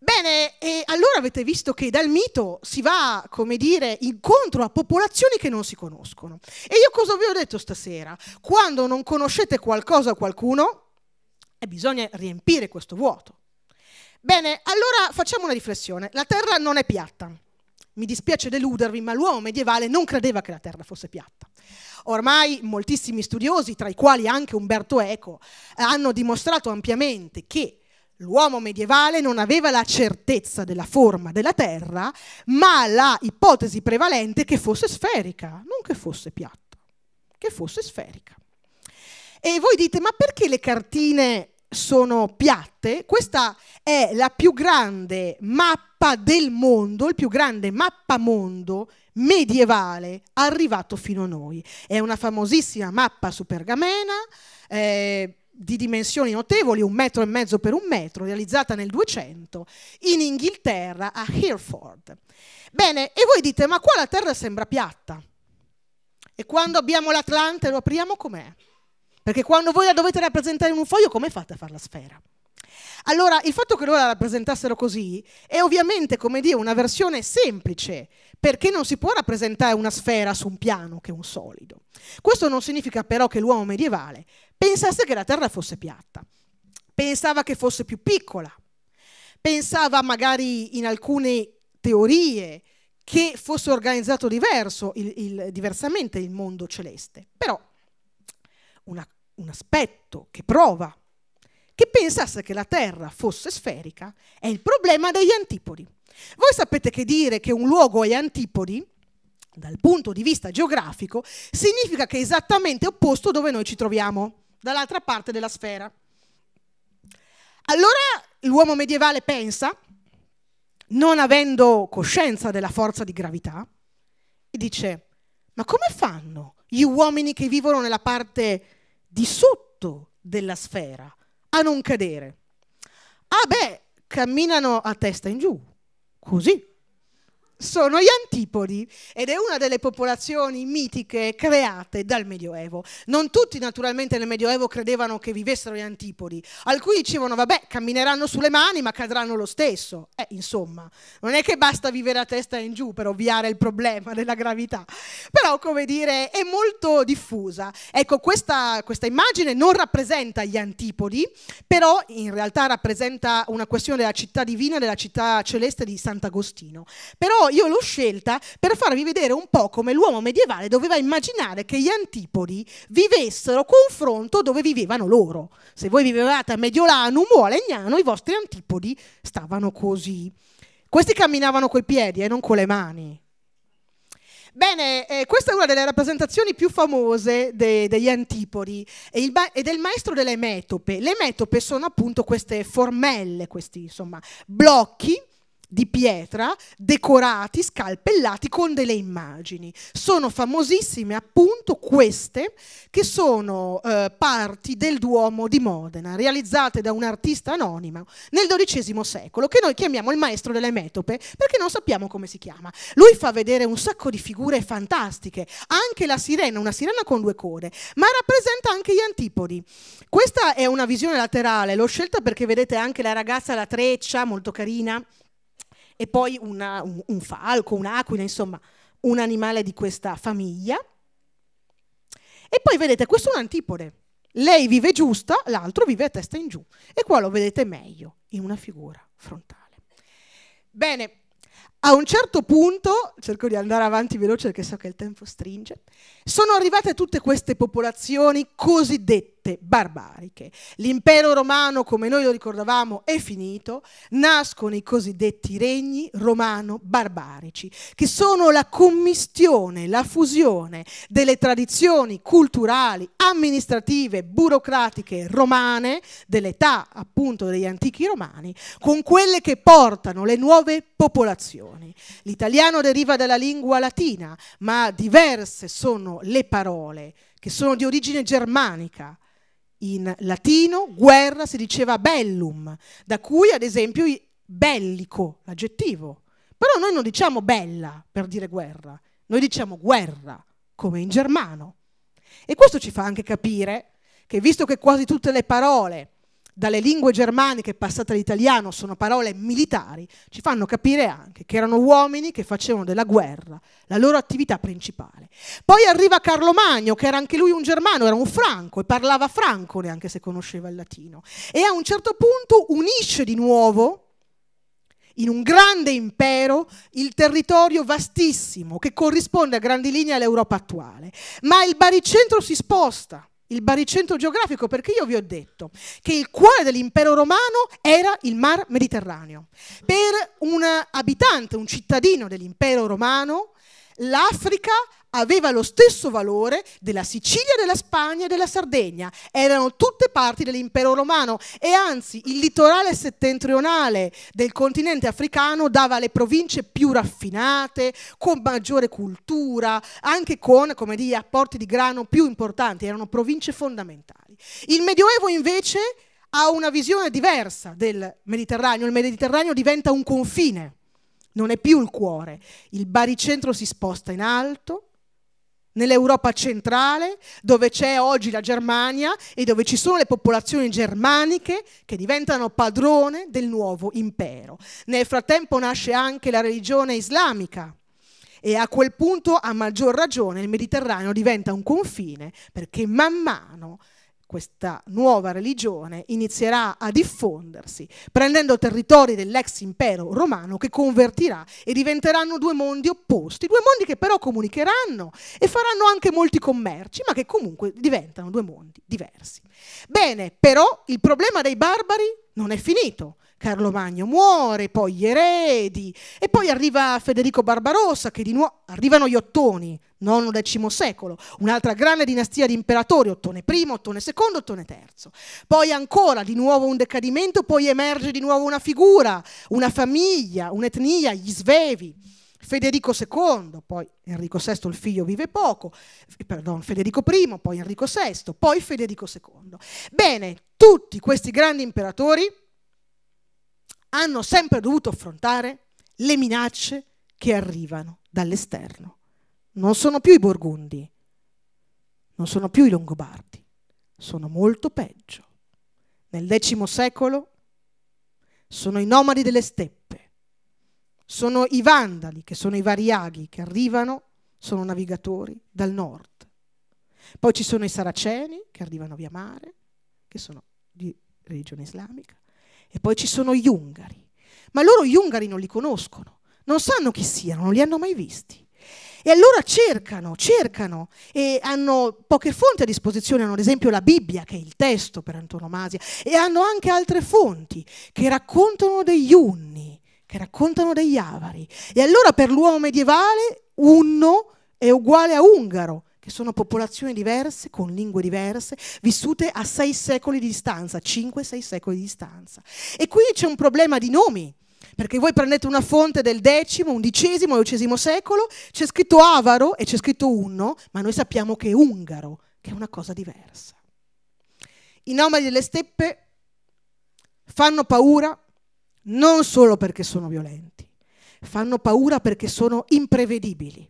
Bene, e allora avete visto che dal mito si va, come dire, incontro a popolazioni che non si conoscono. E io cosa vi ho detto stasera? Quando non conoscete qualcosa o qualcuno, eh, bisogna riempire questo vuoto. Bene, allora facciamo una riflessione. La Terra non è piatta. Mi dispiace deludervi, ma l'uomo medievale non credeva che la Terra fosse piatta. Ormai moltissimi studiosi, tra i quali anche Umberto Eco, hanno dimostrato ampiamente che L'uomo medievale non aveva la certezza della forma della Terra, ma la ipotesi prevalente che fosse sferica, non che fosse piatta, che fosse sferica. E voi dite, ma perché le cartine sono piatte? Questa è la più grande mappa del mondo, il più grande mappamondo medievale arrivato fino a noi. È una famosissima mappa su pergamena. Eh, di dimensioni notevoli, un metro e mezzo per un metro, realizzata nel 200, in Inghilterra, a Hereford. Bene, e voi dite, ma qua la Terra sembra piatta. E quando abbiamo l'Atlante lo apriamo com'è? Perché quando voi la dovete rappresentare in un foglio, come fate a fare la sfera? Allora, il fatto che loro la rappresentassero così è ovviamente, come dire, una versione semplice, perché non si può rappresentare una sfera su un piano che è un solido. Questo non significa però che l'uomo medievale pensasse che la Terra fosse piatta, pensava che fosse più piccola, pensava magari in alcune teorie che fosse organizzato diverso, il, il, diversamente il mondo celeste. Però una, un aspetto che prova che pensasse che la Terra fosse sferica è il problema degli antipodi. Voi sapete che dire che un luogo è antipodi dal punto di vista geografico significa che è esattamente opposto dove noi ci troviamo dall'altra parte della sfera. Allora l'uomo medievale pensa, non avendo coscienza della forza di gravità, e dice, ma come fanno gli uomini che vivono nella parte di sotto della sfera a non cadere? Ah beh, camminano a testa in giù, così, sono gli antipodi ed è una delle popolazioni mitiche create dal Medioevo. Non tutti naturalmente nel Medioevo credevano che vivessero gli antipodi, alcuni dicevano vabbè cammineranno sulle mani ma cadranno lo stesso, eh, insomma non è che basta vivere a testa in giù per ovviare il problema della gravità, però come dire è molto diffusa. Ecco questa, questa immagine non rappresenta gli antipodi, però in realtà rappresenta una questione della città divina, della città celeste di Sant'Agostino. Però io l'ho scelta per farvi vedere un po' come l'uomo medievale doveva immaginare che gli antipodi vivessero confronto dove vivevano loro. Se voi vivevate a Mediolanum o a Legnano, i vostri antipodi stavano così. Questi camminavano coi piedi e eh, non con le mani. Bene, eh, questa è una delle rappresentazioni più famose de degli antipodi e, e, del maestro delle metope. Le metope sono appunto queste formelle, questi insomma, blocchi di pietra decorati, scalpellati con delle immagini. Sono famosissime appunto queste che sono eh, parti del Duomo di Modena, realizzate da un artista anonimo nel XII secolo, che noi chiamiamo il maestro delle metope perché non sappiamo come si chiama. Lui fa vedere un sacco di figure fantastiche, anche la sirena, una sirena con due code, ma rappresenta anche gli antipodi. Questa è una visione laterale, l'ho scelta perché vedete anche la ragazza, la treccia, molto carina e poi una, un, un falco, un'aquila, insomma, un animale di questa famiglia. E poi vedete, questo è un antipode. Lei vive giusta, l'altro vive a testa in giù. E qua lo vedete meglio, in una figura frontale. Bene, a un certo punto, cerco di andare avanti veloce perché so che il tempo stringe, sono arrivate tutte queste popolazioni cosiddette scelte barbariche. L'impero romano, come noi lo ricordavamo, è finito, nascono i cosiddetti regni romano-barbarici, che sono la commistione, la fusione delle tradizioni culturali, amministrative, burocratiche romane, dell'età appunto degli antichi romani, con quelle che portano le nuove popolazioni. L'italiano deriva dalla lingua latina, ma diverse sono le parole che sono di origine germanica, in latino guerra si diceva bellum, da cui ad esempio bellico, l'aggettivo. Però noi non diciamo bella per dire guerra, noi diciamo guerra, come in germano. E questo ci fa anche capire che visto che quasi tutte le parole dalle lingue germaniche passate all'italiano sono parole militari, ci fanno capire anche che erano uomini che facevano della guerra la loro attività principale. Poi arriva Carlo Magno, che era anche lui un germano, era un franco e parlava franco neanche se conosceva il latino, e a un certo punto unisce di nuovo in un grande impero il territorio vastissimo che corrisponde a grandi linee all'Europa attuale, ma il baricentro si sposta il baricentro geografico, perché io vi ho detto che il cuore dell'impero romano era il mar Mediterraneo. Per un abitante, un cittadino dell'impero romano, l'Africa aveva lo stesso valore della Sicilia, della Spagna e della Sardegna. Erano tutte parti dell'impero romano e anzi il litorale settentrionale del continente africano dava le province più raffinate, con maggiore cultura, anche con come dire, apporti di grano più importanti, erano province fondamentali. Il Medioevo invece ha una visione diversa del Mediterraneo, il Mediterraneo diventa un confine non è più il cuore. Il baricentro si sposta in alto, nell'Europa centrale, dove c'è oggi la Germania e dove ci sono le popolazioni germaniche che diventano padrone del nuovo impero. Nel frattempo nasce anche la religione islamica e a quel punto a maggior ragione il Mediterraneo diventa un confine perché man mano questa nuova religione inizierà a diffondersi, prendendo territori dell'ex impero romano che convertirà e diventeranno due mondi opposti, due mondi che però comunicheranno e faranno anche molti commerci, ma che comunque diventano due mondi diversi. Bene, però il problema dei barbari non è finito. Carlo Magno muore, poi gli eredi, e poi arriva Federico Barbarossa, che di nuovo arrivano gli Ottoni, IX X secolo, un'altra grande dinastia di imperatori, Ottone I, Ottone II, Ottone III. Poi ancora di nuovo un decadimento, poi emerge di nuovo una figura, una famiglia, un'etnia, gli svevi. Federico II, poi Enrico VI il figlio vive poco, eh, perdon, Federico I, poi Enrico VI, poi Federico II. Bene, tutti questi grandi imperatori hanno sempre dovuto affrontare le minacce che arrivano dall'esterno. Non sono più i borgundi, non sono più i longobardi, sono molto peggio. Nel X secolo sono i nomadi delle steppe, sono i vandali, che sono i variaghi, che arrivano, sono navigatori dal nord. Poi ci sono i saraceni, che arrivano via mare, che sono di religione islamica e poi ci sono gli Ungari. Ma loro gli Ungari non li conoscono, non sanno chi siano, non li hanno mai visti. E allora cercano, cercano e hanno poche fonti a disposizione, hanno ad esempio la Bibbia che è il testo per antonomasia e hanno anche altre fonti che raccontano degli unni, che raccontano degli avari. E allora per l'uomo medievale unno è uguale a ungaro, che sono popolazioni diverse, con lingue diverse, vissute a sei secoli di distanza, cinque, sei secoli di distanza. E qui c'è un problema di nomi, perché voi prendete una fonte del X, XI, XI secolo, c'è scritto avaro e c'è scritto unno, ma noi sappiamo che è ungaro, che è una cosa diversa. I nomadi delle steppe fanno paura non solo perché sono violenti, fanno paura perché sono imprevedibili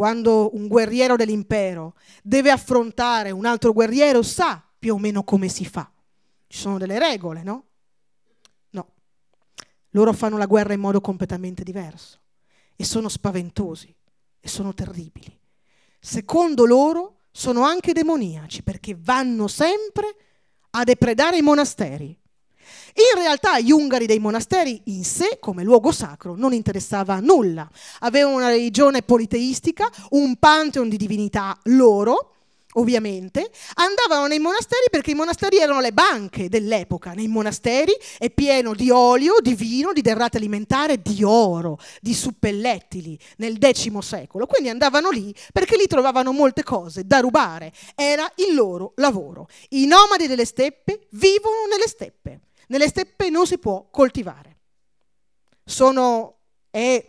quando un guerriero dell'impero deve affrontare un altro guerriero, sa più o meno come si fa. Ci sono delle regole, no? No. Loro fanno la guerra in modo completamente diverso e sono spaventosi e sono terribili. Secondo loro sono anche demoniaci perché vanno sempre a depredare i monasteri in realtà gli ungari dei monasteri in sé, come luogo sacro, non interessava a nulla. Avevano una religione politeistica, un pantheon di divinità loro, ovviamente, andavano nei monasteri perché i monasteri erano le banche dell'epoca. Nei monasteri è pieno di olio, di vino, di derrate alimentari, di oro, di suppellettili nel X secolo. Quindi andavano lì perché lì trovavano molte cose da rubare. Era il loro lavoro. I nomadi delle steppe vivono nelle steppe. Nelle steppe non si può coltivare. Sono, è,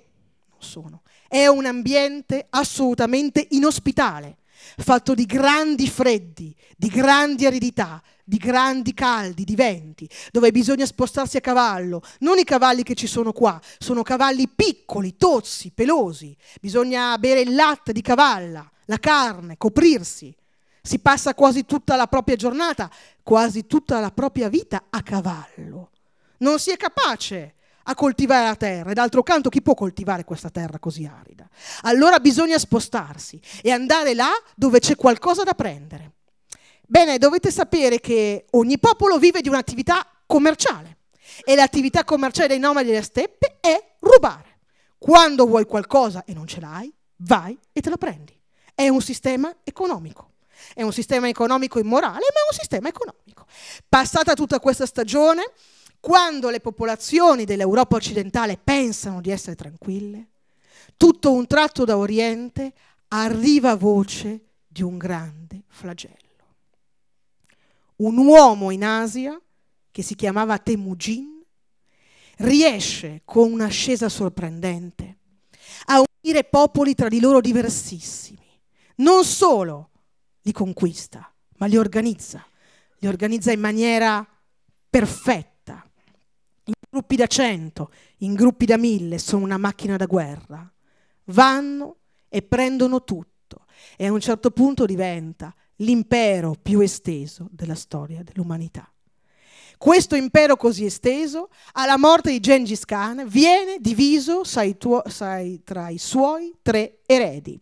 sono, è un ambiente assolutamente inospitale, fatto di grandi freddi, di grandi aridità, di grandi caldi, di venti, dove bisogna spostarsi a cavallo. Non i cavalli che ci sono qua, sono cavalli piccoli, tozzi, pelosi. Bisogna bere il latte di cavalla, la carne, coprirsi. Si passa quasi tutta la propria giornata, quasi tutta la propria vita a cavallo. Non si è capace a coltivare la terra e d'altro canto chi può coltivare questa terra così arida? Allora bisogna spostarsi e andare là dove c'è qualcosa da prendere. Bene, dovete sapere che ogni popolo vive di un'attività commerciale e l'attività commerciale dei nomadi delle steppe è rubare. Quando vuoi qualcosa e non ce l'hai, vai e te lo prendi. È un sistema economico è un sistema economico immorale, ma è un sistema economico. Passata tutta questa stagione, quando le popolazioni dell'Europa occidentale pensano di essere tranquille, tutto un tratto da Oriente arriva voce di un grande flagello. Un uomo in Asia, che si chiamava Temujin, riesce con un'ascesa sorprendente a unire popoli tra di loro diversissimi. Non solo, li conquista, ma li organizza, li organizza in maniera perfetta, in gruppi da cento, in gruppi da mille, sono una macchina da guerra, vanno e prendono tutto e a un certo punto diventa l'impero più esteso della storia dell'umanità. Questo impero così esteso, alla morte di Gengis Khan, viene diviso sai, tuo, sai, tra i suoi tre eredi.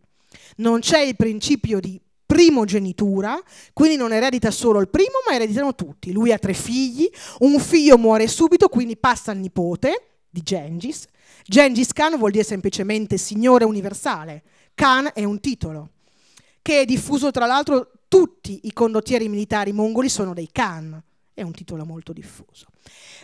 Non c'è il principio di primogenitura, quindi non eredita solo il primo, ma ereditano tutti. Lui ha tre figli, un figlio muore subito, quindi passa al nipote di Gengis. Gengis Khan vuol dire semplicemente signore universale. Khan è un titolo che è diffuso tra l'altro tutti i condottieri militari mongoli sono dei Khan, è un titolo molto diffuso.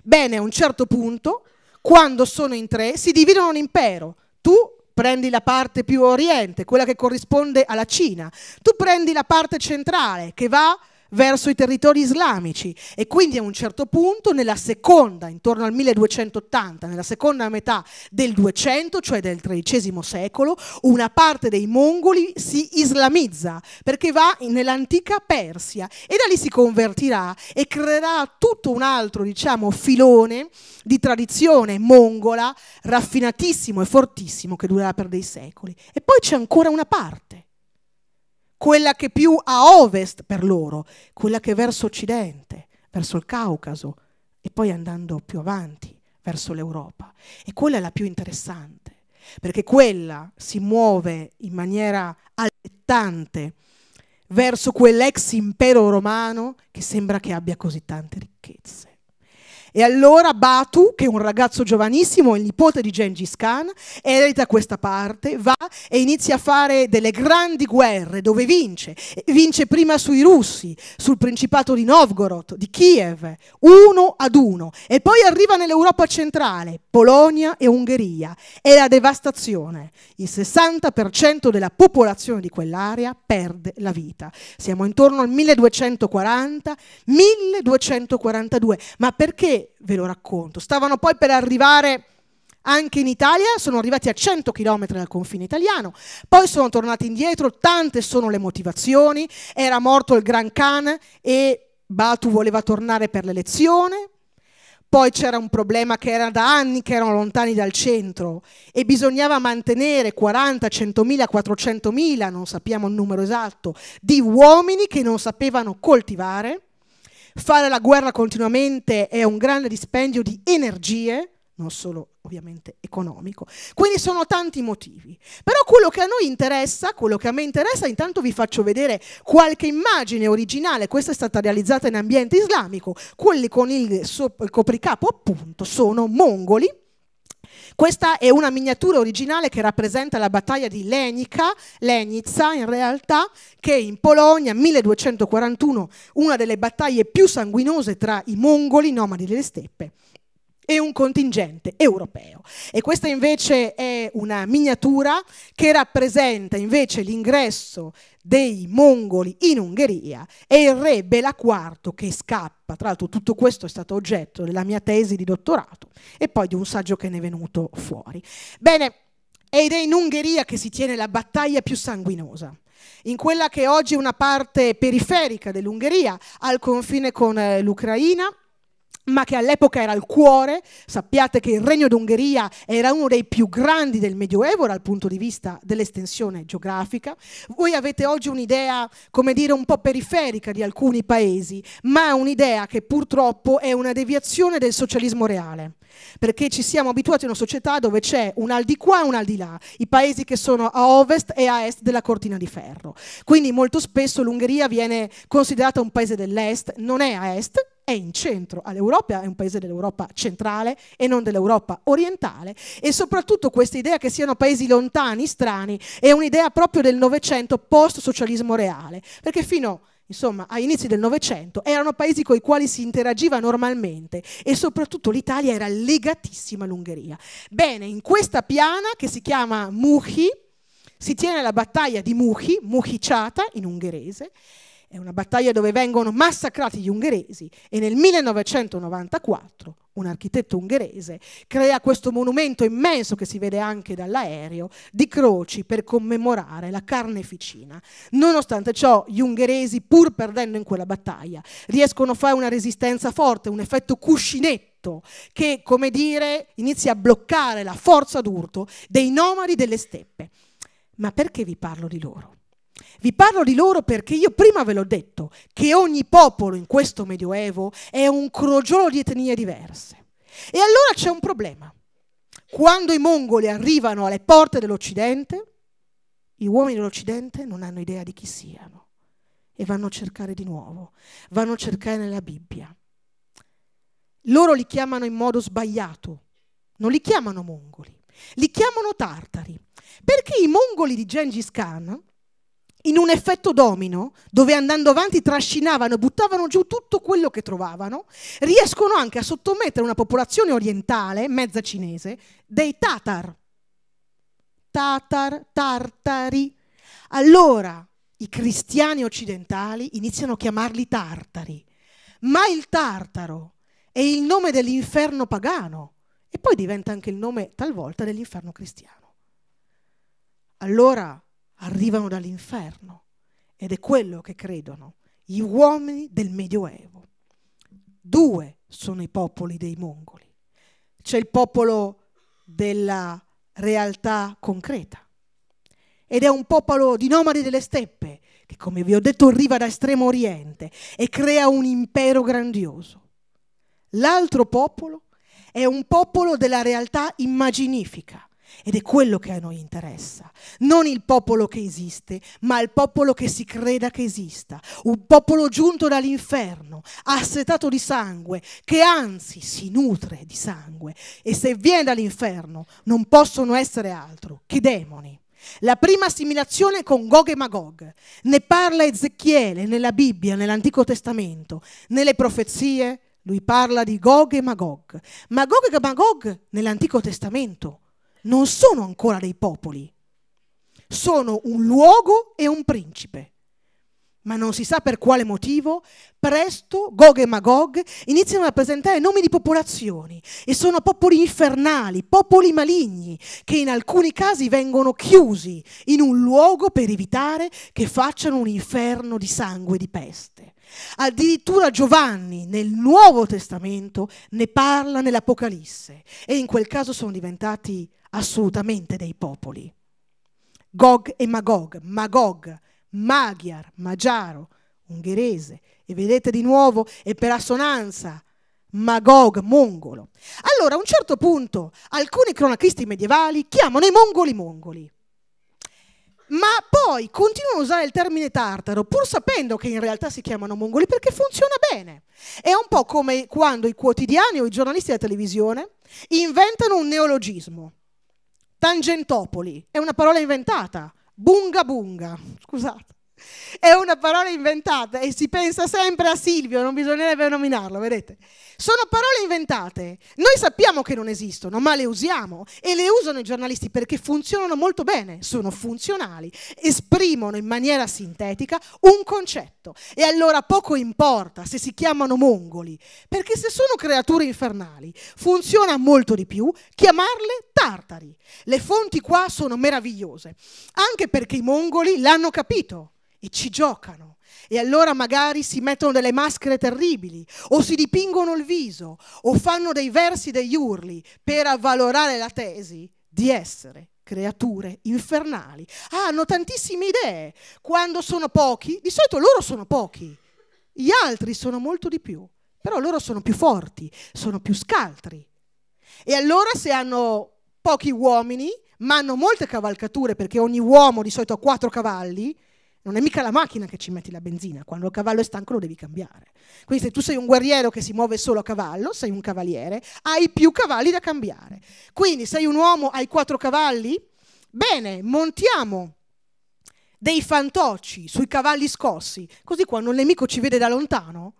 Bene, a un certo punto, quando sono in tre, si dividono un impero. Tu prendi la parte più oriente, quella che corrisponde alla Cina, tu prendi la parte centrale che va verso i territori islamici e quindi a un certo punto nella seconda, intorno al 1280, nella seconda metà del 200, cioè del XIII secolo, una parte dei mongoli si islamizza perché va nell'antica Persia e da lì si convertirà e creerà tutto un altro diciamo, filone di tradizione mongola raffinatissimo e fortissimo che durerà per dei secoli. E poi c'è ancora una parte quella che più a ovest per loro, quella che verso occidente, verso il Caucaso e poi andando più avanti verso l'Europa. E quella è la più interessante, perché quella si muove in maniera allettante verso quell'ex impero romano che sembra che abbia così tante ricchezze. E allora Batu, che è un ragazzo giovanissimo, il nipote di Gengis Khan, ereda questa parte, va e inizia a fare delle grandi guerre dove vince. Vince prima sui russi, sul principato di Novgorod, di Kiev, uno ad uno. E poi arriva nell'Europa centrale, Polonia e Ungheria. E la devastazione. Il 60% della popolazione di quell'area perde la vita. Siamo intorno al 1240, 1242. Ma perché ve lo racconto. Stavano poi per arrivare anche in Italia, sono arrivati a 100 km dal confine italiano, poi sono tornati indietro, tante sono le motivazioni, era morto il Gran Khan e Batu voleva tornare per l'elezione, poi c'era un problema che era da anni che erano lontani dal centro e bisognava mantenere 40, 100.000, 400.000, non sappiamo il numero esatto, di uomini che non sapevano coltivare Fare la guerra continuamente è un grande dispendio di energie, non solo ovviamente economico. Quindi sono tanti motivi. Però quello che a noi interessa, quello che a me interessa, intanto vi faccio vedere qualche immagine originale, questa è stata realizzata in ambiente islamico, quelli con il, so- il copricapo appunto sono mongoli questa è una miniatura originale che rappresenta la battaglia di Lenica, Lenica in realtà, che in Polonia 1241, una delle battaglie più sanguinose tra i mongoli nomadi delle steppe e un contingente europeo. E questa invece è una miniatura che rappresenta invece l'ingresso dei mongoli in Ungheria e il re Bela IV che scappa. Tra l'altro tutto questo è stato oggetto della mia tesi di dottorato e poi di un saggio che ne è venuto fuori. Bene, ed è in Ungheria che si tiene la battaglia più sanguinosa in quella che oggi è una parte periferica dell'Ungheria, al confine con eh, l'Ucraina, ma che all'epoca era il cuore, sappiate che il Regno d'Ungheria era uno dei più grandi del Medioevo dal punto di vista dell'estensione geografica. Voi avete oggi un'idea, come dire, un po' periferica di alcuni paesi, ma un'idea che purtroppo è una deviazione del socialismo reale, perché ci siamo abituati a una società dove c'è un al di qua e un al di là, i paesi che sono a ovest e a est della cortina di ferro. Quindi molto spesso l'Ungheria viene considerata un paese dell'est, non è a est, è in centro all'Europa, ah, è un paese dell'Europa centrale e non dell'Europa orientale e soprattutto questa idea che siano paesi lontani, strani, è un'idea proprio del Novecento post-socialismo reale, perché fino Insomma, a inizi del Novecento erano paesi con i quali si interagiva normalmente e soprattutto l'Italia era legatissima all'Ungheria. Bene, in questa piana che si chiama Muchi, si tiene la battaglia di Muchi, Muchiciata in ungherese, è una battaglia dove vengono massacrati gli ungheresi e nel 1994 un architetto ungherese crea questo monumento immenso che si vede anche dall'aereo di croci per commemorare la carneficina. Nonostante ciò gli ungheresi pur perdendo in quella battaglia riescono a fare una resistenza forte, un effetto cuscinetto che, come dire, inizia a bloccare la forza d'urto dei nomadi delle steppe. Ma perché vi parlo di loro? Vi parlo di loro perché io prima ve l'ho detto che ogni popolo in questo Medioevo è un crogiolo di etnie diverse. E allora c'è un problema. Quando i mongoli arrivano alle porte dell'Occidente, gli uomini dell'Occidente non hanno idea di chi siano e vanno a cercare di nuovo, vanno a cercare nella Bibbia. Loro li chiamano in modo sbagliato, non li chiamano mongoli, li chiamano tartari, perché i mongoli di Gengis Khan in un effetto domino, dove andando avanti trascinavano, buttavano giù tutto quello che trovavano, riescono anche a sottomettere una popolazione orientale, mezza cinese, dei tatar. Tatar, tartari. Allora i cristiani occidentali iniziano a chiamarli tartari, ma il tartaro è il nome dell'inferno pagano e poi diventa anche il nome talvolta dell'inferno cristiano. Allora arrivano dall'inferno ed è quello che credono gli uomini del Medioevo. Due sono i popoli dei mongoli. C'è il popolo della realtà concreta ed è un popolo di nomadi delle steppe che, come vi ho detto, arriva da Estremo Oriente e crea un impero grandioso. L'altro popolo è un popolo della realtà immaginifica, ed è quello che a noi interessa, non il popolo che esiste, ma il popolo che si creda che esista, un popolo giunto dall'inferno, assetato di sangue, che anzi si nutre di sangue e se viene dall'inferno non possono essere altro che demoni. La prima assimilazione con Gog e Magog. Ne parla Ezechiele nella Bibbia, nell'Antico Testamento, nelle profezie. Lui parla di Gog e Magog. Magog e Magog nell'Antico Testamento non sono ancora dei popoli, sono un luogo e un principe. Ma non si sa per quale motivo, presto Gog e Magog iniziano a presentare nomi di popolazioni e sono popoli infernali, popoli maligni, che in alcuni casi vengono chiusi in un luogo per evitare che facciano un inferno di sangue e di peste. Addirittura Giovanni nel Nuovo Testamento ne parla nell'Apocalisse e in quel caso sono diventati assolutamente dei popoli. Gog e Magog, Magog, Magyar, Magiaro, ungherese e vedete di nuovo e per assonanza Magog, mongolo. Allora a un certo punto alcuni cronachisti medievali chiamano i mongoli mongoli ma poi continuano a usare il termine tartaro pur sapendo che in realtà si chiamano mongoli perché funziona bene. È un po' come quando i quotidiani o i giornalisti della televisione inventano un neologismo. Tangentopoli è una parola inventata, bunga bunga, scusate è una parola inventata e si pensa sempre a Silvio, non bisognerebbe nominarlo, vedete? Sono parole inventate. Noi sappiamo che non esistono, ma le usiamo e le usano i giornalisti perché funzionano molto bene, sono funzionali, esprimono in maniera sintetica un concetto. E allora poco importa se si chiamano mongoli, perché se sono creature infernali funziona molto di più chiamarle tartari. Le fonti qua sono meravigliose, anche perché i mongoli l'hanno capito e ci giocano. E allora magari si mettono delle maschere terribili, o si dipingono il viso, o fanno dei versi, degli urli per avvalorare la tesi di essere creature infernali. Ah, hanno tantissime idee. Quando sono pochi, di solito loro sono pochi, gli altri sono molto di più, però loro sono più forti, sono più scaltri. E allora se hanno pochi uomini, ma hanno molte cavalcature, perché ogni uomo di solito ha quattro cavalli, non è mica la macchina che ci metti la benzina, quando il cavallo è stanco lo devi cambiare. Quindi se tu sei un guerriero che si muove solo a cavallo, sei un cavaliere, hai più cavalli da cambiare. Quindi sei un uomo, hai quattro cavalli? Bene, montiamo dei fantocci sui cavalli scossi, così quando il nemico ci vede da lontano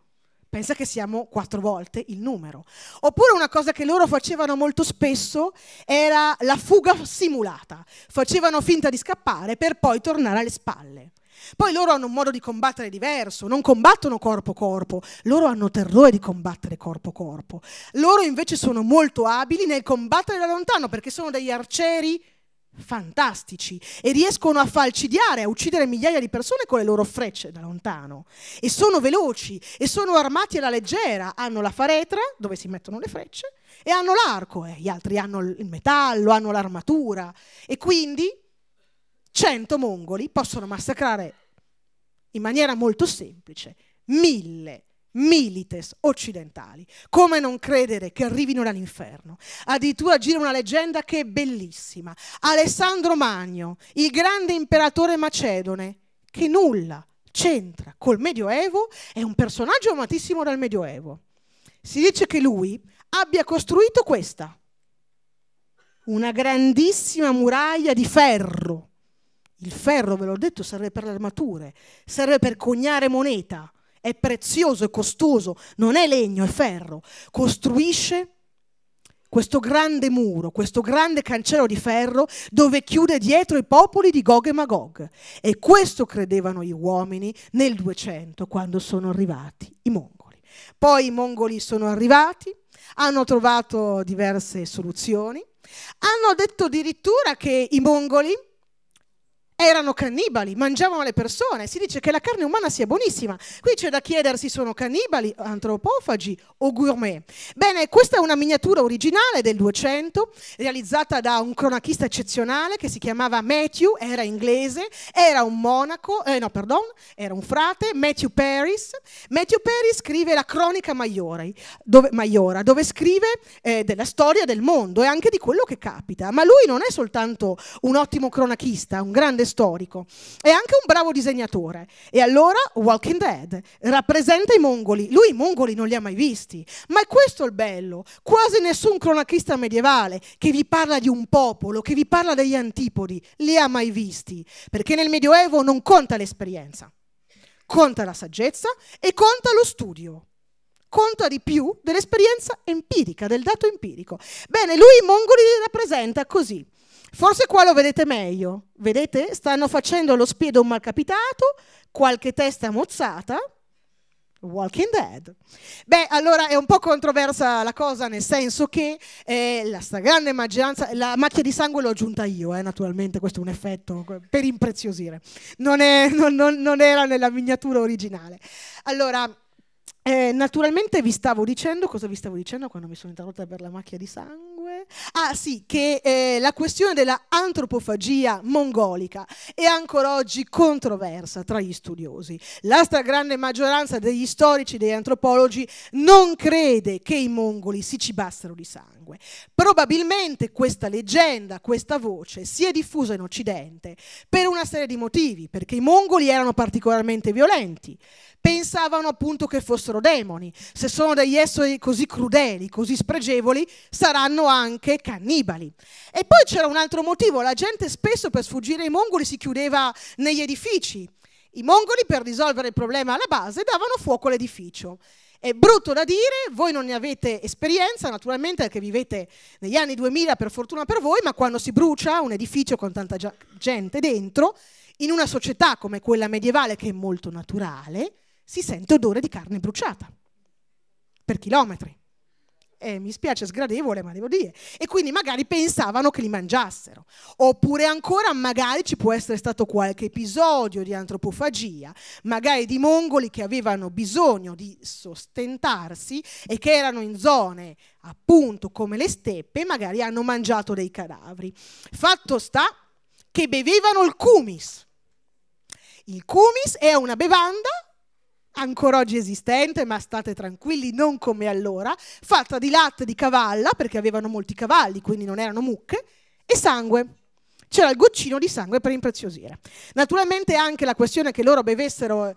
pensa che siamo quattro volte il numero. Oppure una cosa che loro facevano molto spesso era la fuga simulata, facevano finta di scappare per poi tornare alle spalle. Poi loro hanno un modo di combattere diverso, non combattono corpo a corpo, loro hanno terrore di combattere corpo a corpo. Loro invece sono molto abili nel combattere da lontano perché sono degli arcieri fantastici e riescono a falcidiare, a uccidere migliaia di persone con le loro frecce da lontano. E sono veloci e sono armati alla leggera, hanno la faretra dove si mettono le frecce e hanno l'arco, eh. gli altri hanno il metallo, hanno l'armatura e quindi 100 mongoli possono massacrare in maniera molto semplice mille milites occidentali. Come non credere che arrivino dall'inferno? Addirittura gira una leggenda che è bellissima. Alessandro Magno, il grande imperatore macedone, che nulla c'entra col Medioevo, è un personaggio amatissimo dal Medioevo. Si dice che lui abbia costruito questa, una grandissima muraglia di ferro il ferro, ve l'ho detto, serve per le armature, serve per cognare moneta, è prezioso, è costoso, non è legno, è ferro. Costruisce questo grande muro, questo grande cancello di ferro dove chiude dietro i popoli di Gog e Magog. E questo credevano gli uomini nel 200 quando sono arrivati i mongoli. Poi i mongoli sono arrivati, hanno trovato diverse soluzioni, hanno detto addirittura che i mongoli erano cannibali, mangiavano le persone. Si dice che la carne umana sia buonissima. Qui c'è da chiedersi sono cannibali, antropofagi o gourmet. Bene, questa è una miniatura originale del 200, realizzata da un cronachista eccezionale che si chiamava Matthew, era inglese, era un monaco, eh, no, perdon, era un frate, Matthew Paris. Matthew Paris scrive la cronica Maiore, dove, Maiora, dove scrive eh, della storia del mondo e anche di quello che capita. Ma lui non è soltanto un ottimo cronachista, un grande storico. È anche un bravo disegnatore. E allora Walking Dead rappresenta i mongoli. Lui i mongoli non li ha mai visti, ma è questo il bello. Quasi nessun cronachista medievale che vi parla di un popolo, che vi parla degli antipodi, li ha mai visti, perché nel Medioevo non conta l'esperienza. Conta la saggezza e conta lo studio conta di più dell'esperienza empirica, del dato empirico. Bene, lui i mongoli li rappresenta così. Forse qua lo vedete meglio, vedete? Stanno facendo lo spiedo un malcapitato, qualche testa mozzata, Walking Dead. Beh, allora è un po' controversa la cosa, nel senso che eh, la stragrande maggioranza, la macchia di sangue l'ho aggiunta io, eh, naturalmente, questo è un effetto per impreziosire, non, è, non, non, non era nella miniatura originale. Allora, eh, naturalmente vi stavo dicendo, cosa vi stavo dicendo quando mi sono interrotta per la macchia di sangue? Ah sì, che eh, la questione della antropofagia mongolica è ancora oggi controversa tra gli studiosi. La stragrande maggioranza degli storici degli antropologi non crede che i mongoli si cibassero di sangue. Probabilmente questa leggenda, questa voce si è diffusa in Occidente per una serie di motivi, perché i mongoli erano particolarmente violenti, pensavano appunto che fossero demoni. Se sono degli esseri così crudeli, così spregevoli, saranno anche cannibali. E poi c'era un altro motivo, la gente spesso per sfuggire ai mongoli si chiudeva negli edifici. I mongoli per risolvere il problema alla base davano fuoco all'edificio. È brutto da dire, voi non ne avete esperienza, naturalmente perché vivete negli anni 2000 per fortuna per voi, ma quando si brucia un edificio con tanta gente dentro, in una società come quella medievale che è molto naturale, si sente odore di carne bruciata per chilometri. Eh, mi spiace, sgradevole, ma devo dire. E quindi magari pensavano che li mangiassero. Oppure ancora, magari ci può essere stato qualche episodio di antropofagia, magari di mongoli che avevano bisogno di sostentarsi e che erano in zone appunto come le steppe, magari hanno mangiato dei cadaveri. Fatto sta che bevevano il kumis. Il kumis è una bevanda ancora oggi esistente, ma state tranquilli, non come allora, fatta di latte di cavalla, perché avevano molti cavalli, quindi non erano mucche, e sangue. C'era il goccino di sangue per impreziosire. Naturalmente anche la questione che loro bevessero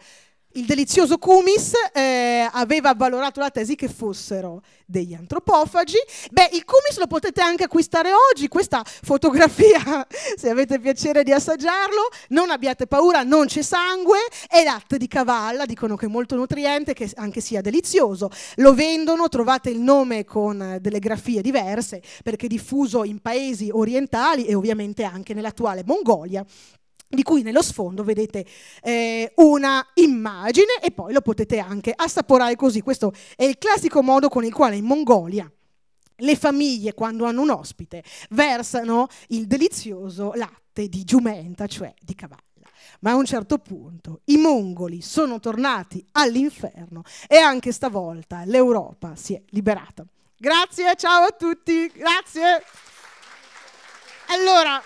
il delizioso Kumis eh, aveva avvalorato la tesi che fossero degli antropofagi. Beh, il Kumis lo potete anche acquistare oggi, questa fotografia, se avete piacere di assaggiarlo, non abbiate paura, non c'è sangue, è latte di cavalla, dicono che è molto nutriente, che anche sia delizioso. Lo vendono, trovate il nome con delle grafie diverse, perché è diffuso in paesi orientali e ovviamente anche nell'attuale Mongolia di cui nello sfondo vedete eh, una immagine e poi lo potete anche assaporare così. Questo è il classico modo con il quale in Mongolia le famiglie, quando hanno un ospite, versano il delizioso latte di giumenta, cioè di cavallo. Ma a un certo punto i mongoli sono tornati all'inferno e anche stavolta l'Europa si è liberata. Grazie, ciao a tutti, grazie. Allora...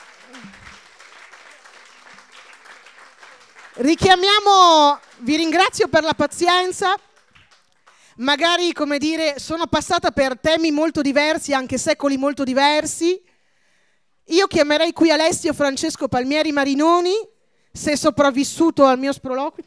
Richiamiamo, vi ringrazio per la pazienza. Magari, come dire, sono passata per temi molto diversi, anche secoli molto diversi. Io chiamerei qui Alessio Francesco Palmieri Marinoni, se è sopravvissuto al mio sproloquio.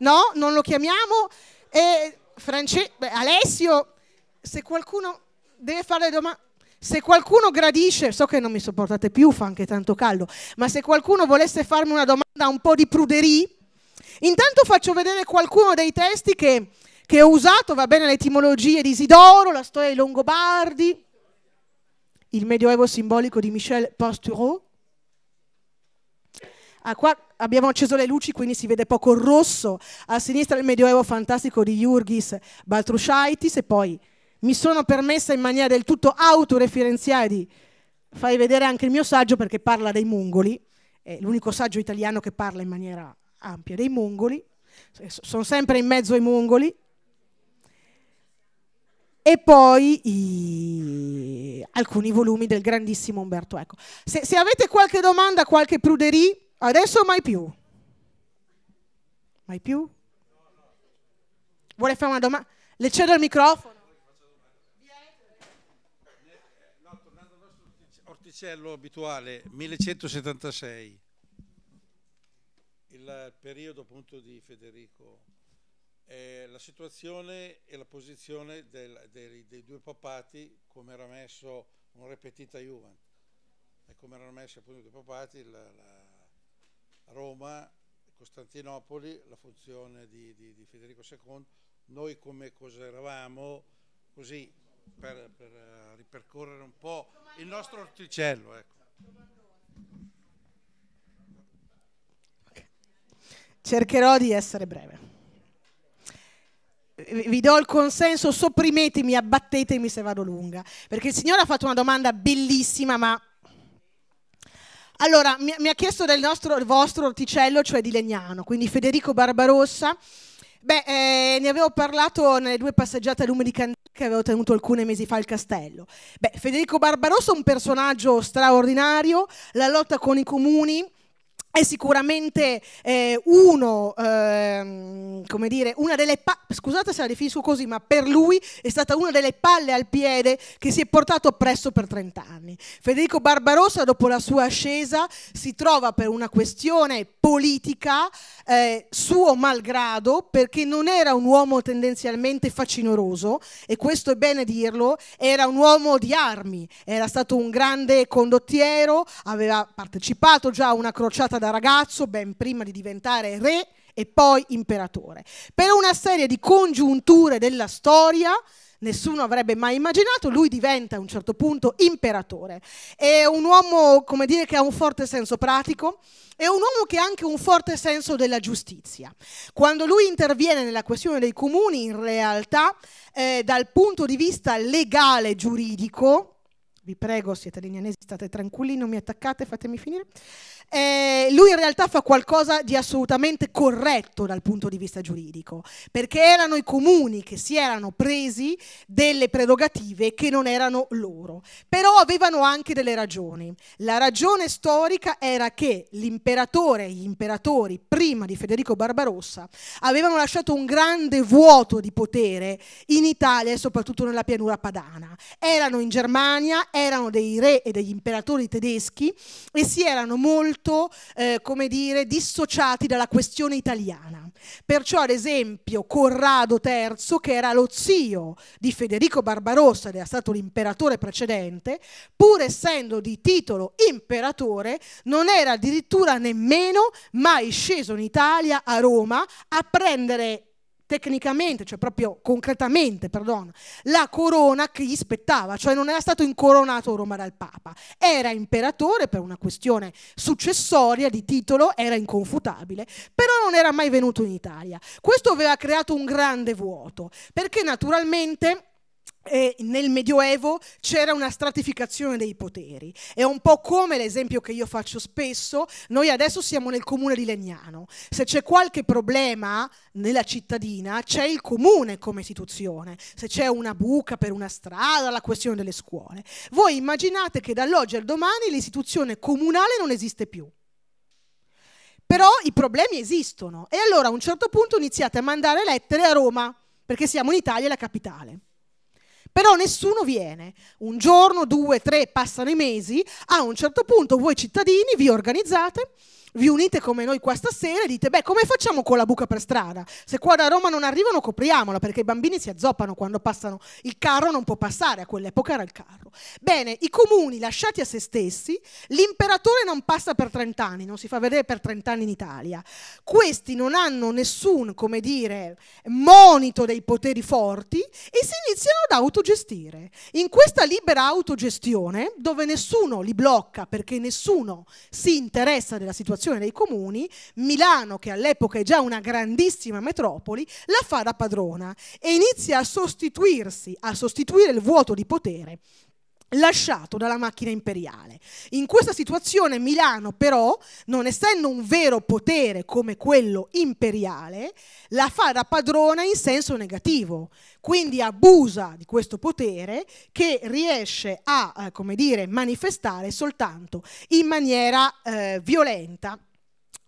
No, non lo chiamiamo. E France- Alessio, se qualcuno deve fare le domande. Se qualcuno gradisce, so che non mi sopportate più, fa anche tanto caldo, ma se qualcuno volesse farmi una domanda un po' di pruderie, intanto faccio vedere qualcuno dei testi che, che ho usato, va bene, le etimologie di Isidoro, la storia dei Longobardi, il medioevo simbolico di Michel Pastureau. Ah, qua abbiamo acceso le luci, quindi si vede poco il rosso. A sinistra il medioevo fantastico di Jurgis Baltrushaitis e poi mi sono permessa in maniera del tutto autoreferenziale di fare vedere anche il mio saggio perché parla dei mongoli, è l'unico saggio italiano che parla in maniera ampia dei mongoli, eh, sono sempre in mezzo ai mongoli. E poi i... alcuni volumi del grandissimo Umberto Eco. Se, se avete qualche domanda, qualche pruderì, adesso mai più. Mai più? Vuole fare una domanda? Le cedo il microfono. Orticello abituale 1176, il periodo appunto di Federico, eh, la situazione e la posizione del, dei, dei, due papati come era messo un repetita Juvent e come erano messi appunto i due papati, la, la Roma, Costantinopoli, la funzione di, di, di Federico II, noi come cosa eravamo, così per, per eh, ripercorrere un po' il nostro orticello. Ecco. Cercherò di essere breve. Vi do il consenso, sopprimetemi, abbattetemi se vado lunga, perché il Signore ha fatto una domanda bellissima, ma... Allora, mi, ha chiesto del nostro, vostro orticello, cioè di Legnano, quindi Federico Barbarossa, Beh, eh, ne avevo parlato nelle due passeggiate a lume di candela che avevo tenuto alcuni mesi fa al castello. Beh, Federico Barbarossa è un personaggio straordinario, la lotta con i comuni, è sicuramente eh, uno, ehm, come dire, una delle pa- scusate se la definisco così, ma per lui è stata una delle palle al piede che si è portato oppresso per 30 anni. Federico Barbarossa, dopo la sua ascesa, si trova per una questione politica, eh, suo malgrado, perché non era un uomo tendenzialmente facinoroso, e questo è bene dirlo, era un uomo di armi, era stato un grande condottiero, aveva partecipato già a una crociata da ragazzo ben prima di diventare re e poi imperatore. Per una serie di congiunture della storia, nessuno avrebbe mai immaginato, lui diventa a un certo punto imperatore. È un uomo, come dire, che ha un forte senso pratico, è un uomo che ha anche un forte senso della giustizia. Quando lui interviene nella questione dei comuni, in realtà, eh, dal punto di vista legale, e giuridico, vi prego, siete lignanesi, state tranquilli, non mi attaccate, fatemi finire eh, lui in realtà fa qualcosa di assolutamente corretto dal punto di vista giuridico, perché erano i comuni che si erano presi delle prerogative che non erano loro, però avevano anche delle ragioni. La ragione storica era che l'imperatore e gli imperatori prima di Federico Barbarossa avevano lasciato un grande vuoto di potere in Italia e soprattutto nella pianura padana. Erano in Germania, erano dei re e degli imperatori tedeschi e si erano molto molto, eh, come dire, dissociati dalla questione italiana. Perciò, ad esempio, Corrado III, che era lo zio di Federico Barbarossa ed era stato l'imperatore precedente, pur essendo di titolo imperatore, non era addirittura nemmeno mai sceso in Italia, a Roma, a prendere tecnicamente, cioè proprio concretamente, perdono, la corona che gli spettava, cioè non era stato incoronato Roma dal Papa, era imperatore per una questione successoria di titolo, era inconfutabile, però non era mai venuto in Italia. Questo aveva creato un grande vuoto, perché naturalmente e nel Medioevo c'era una stratificazione dei poteri. È un po' come l'esempio che io faccio spesso, noi adesso siamo nel comune di Legnano, se c'è qualche problema nella cittadina c'è il comune come istituzione, se c'è una buca per una strada, la questione delle scuole. Voi immaginate che dall'oggi al domani l'istituzione comunale non esiste più. Però i problemi esistono e allora a un certo punto iniziate a mandare lettere a Roma, perché siamo in Italia la capitale però nessuno viene. Un giorno, due, tre, passano i mesi, a un certo punto voi cittadini vi organizzate vi unite come noi qua stasera e dite, beh, come facciamo con la buca per strada? Se qua da Roma non arrivano, copriamola, perché i bambini si azzoppano quando passano. Il carro non può passare, a quell'epoca era il carro. Bene, i comuni lasciati a se stessi, l'imperatore non passa per 30 anni, non si fa vedere per 30 anni in Italia. Questi non hanno nessun, come dire, monito dei poteri forti e si iniziano ad autogestire. In questa libera autogestione, dove nessuno li blocca perché nessuno si interessa della situazione, Associazione dei Comuni, Milano, che all'epoca è già una grandissima metropoli, la fa da padrona e inizia a sostituirsi, a sostituire il vuoto di potere lasciato dalla macchina imperiale. In questa situazione Milano però, non essendo un vero potere come quello imperiale, la fa da padrona in senso negativo, quindi abusa di questo potere che riesce a, eh, come dire, manifestare soltanto in maniera eh, violenta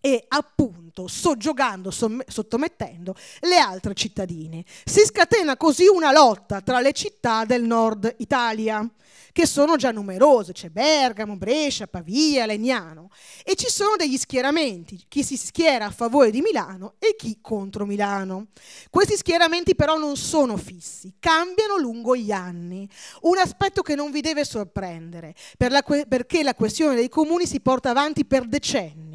e appunto soggiogando, sottomettendo le altre cittadine. Si scatena così una lotta tra le città del nord Italia, che sono già numerose, c'è Bergamo, Brescia, Pavia, Legnano, e ci sono degli schieramenti, chi si schiera a favore di Milano e chi contro Milano. Questi schieramenti però non sono fissi, cambiano lungo gli anni, un aspetto che non vi deve sorprendere, per la que- perché la questione dei comuni si porta avanti per decenni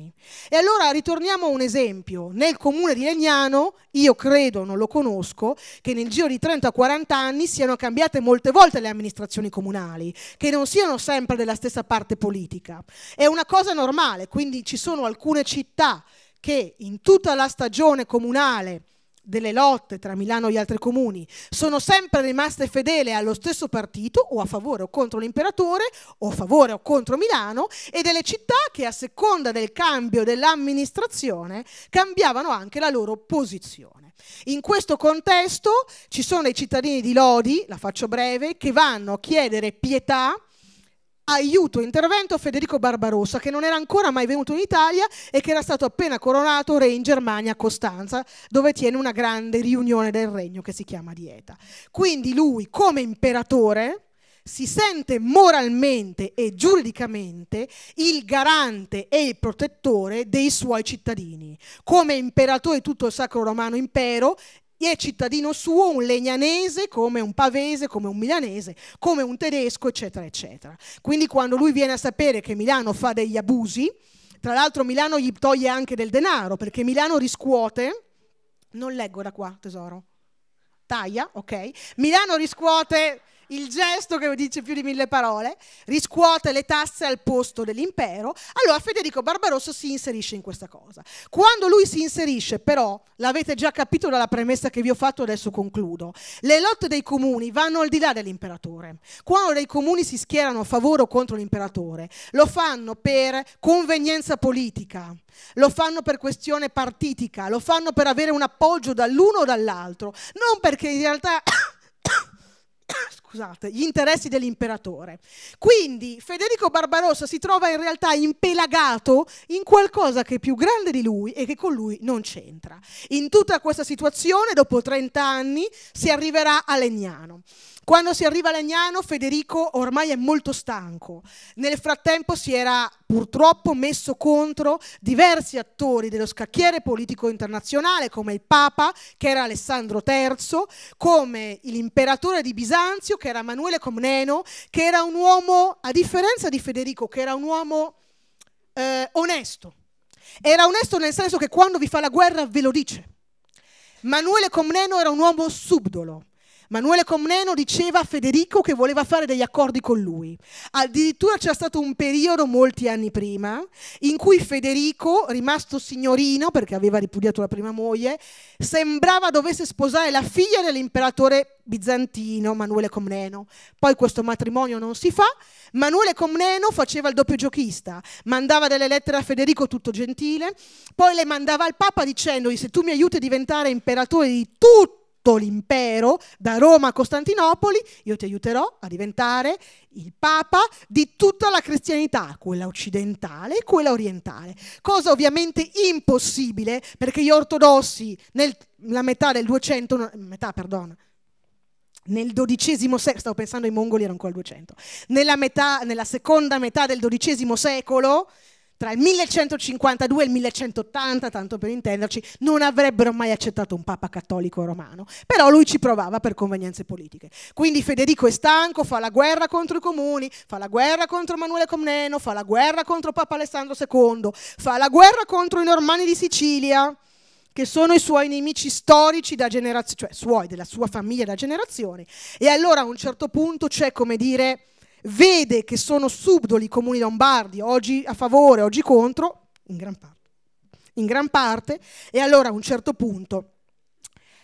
e allora ritorniamo a un esempio. Nel comune di Legnano, io credo, non lo conosco, che nel giro di 30-40 anni siano cambiate molte volte le amministrazioni comunali, che non siano sempre della stessa parte politica. È una cosa normale, quindi ci sono alcune città che in tutta la stagione comunale delle lotte tra Milano e gli altri comuni sono sempre rimaste fedele allo stesso partito o a favore o contro l'imperatore o a favore o contro Milano e delle città che a seconda del cambio dell'amministrazione cambiavano anche la loro posizione. In questo contesto ci sono i cittadini di Lodi, la faccio breve, che vanno a chiedere pietà aiuto, e intervento a Federico Barbarossa, che non era ancora mai venuto in Italia e che era stato appena coronato re in Germania a Costanza, dove tiene una grande riunione del regno che si chiama Dieta. Quindi lui, come imperatore, si sente moralmente e giuridicamente il garante e il protettore dei suoi cittadini. Come imperatore di tutto il Sacro Romano Impero e è cittadino suo un legnanese come un pavese, come un milanese, come un tedesco, eccetera, eccetera. Quindi quando lui viene a sapere che Milano fa degli abusi, tra l'altro Milano gli toglie anche del denaro, perché Milano riscuote, non leggo da qua tesoro, taglia, ok, Milano riscuote il gesto che dice più di mille parole, riscuote le tasse al posto dell'impero, allora Federico Barbarossa si inserisce in questa cosa. Quando lui si inserisce però, l'avete già capito dalla premessa che vi ho fatto, adesso concludo, le lotte dei comuni vanno al di là dell'imperatore. Quando dei comuni si schierano a favore o contro l'imperatore, lo fanno per convenienza politica, lo fanno per questione partitica, lo fanno per avere un appoggio dall'uno o dall'altro, non perché in realtà scusate, gli interessi dell'imperatore. Quindi Federico Barbarossa si trova in realtà impelagato in qualcosa che è più grande di lui e che con lui non c'entra. In tutta questa situazione, dopo 30 anni, si arriverà a Legnano. Quando si arriva a Legnano, Federico ormai è molto stanco. Nel frattempo si era purtroppo messo contro diversi attori dello scacchiere politico internazionale, come il Papa, che era Alessandro III, come l'imperatore di Bisanzio, che era Manuele Comneno, che era un uomo, a differenza di Federico, che era un uomo eh, onesto. Era onesto nel senso che quando vi fa la guerra ve lo dice. Manuele Comneno era un uomo subdolo Manuele Comneno diceva a Federico che voleva fare degli accordi con lui. Addirittura c'è stato un periodo, molti anni prima, in cui Federico, rimasto signorino perché aveva ripudiato la prima moglie, sembrava dovesse sposare la figlia dell'imperatore bizantino Manuele Comneno. Poi questo matrimonio non si fa. Manuele Comneno faceva il doppio giochista, mandava delle lettere a Federico tutto gentile, poi le mandava al Papa dicendogli se tu mi aiuti a diventare imperatore di tutti tutto l'impero, da Roma a Costantinopoli, io ti aiuterò a diventare il Papa di tutta la cristianità, quella occidentale e quella orientale. Cosa ovviamente impossibile perché gli ortodossi nella metà del 200, metà, perdono, nel XII secolo, stavo pensando ai mongoli erano ancora al 200, nella, metà, nella seconda metà del XII secolo tra il 1152 e il 1180, tanto per intenderci, non avrebbero mai accettato un papa cattolico romano. Però lui ci provava per convenienze politiche. Quindi Federico è stanco, fa la guerra contro i comuni, fa la guerra contro Emanuele Comneno, fa la guerra contro Papa Alessandro II, fa la guerra contro i normanni di Sicilia che sono i suoi nemici storici da generazione, cioè suoi, della sua famiglia da generazioni. E allora a un certo punto c'è, come dire, vede che sono subdoli i comuni lombardi, oggi a favore, oggi contro, in gran parte. In gran parte e allora a un certo punto,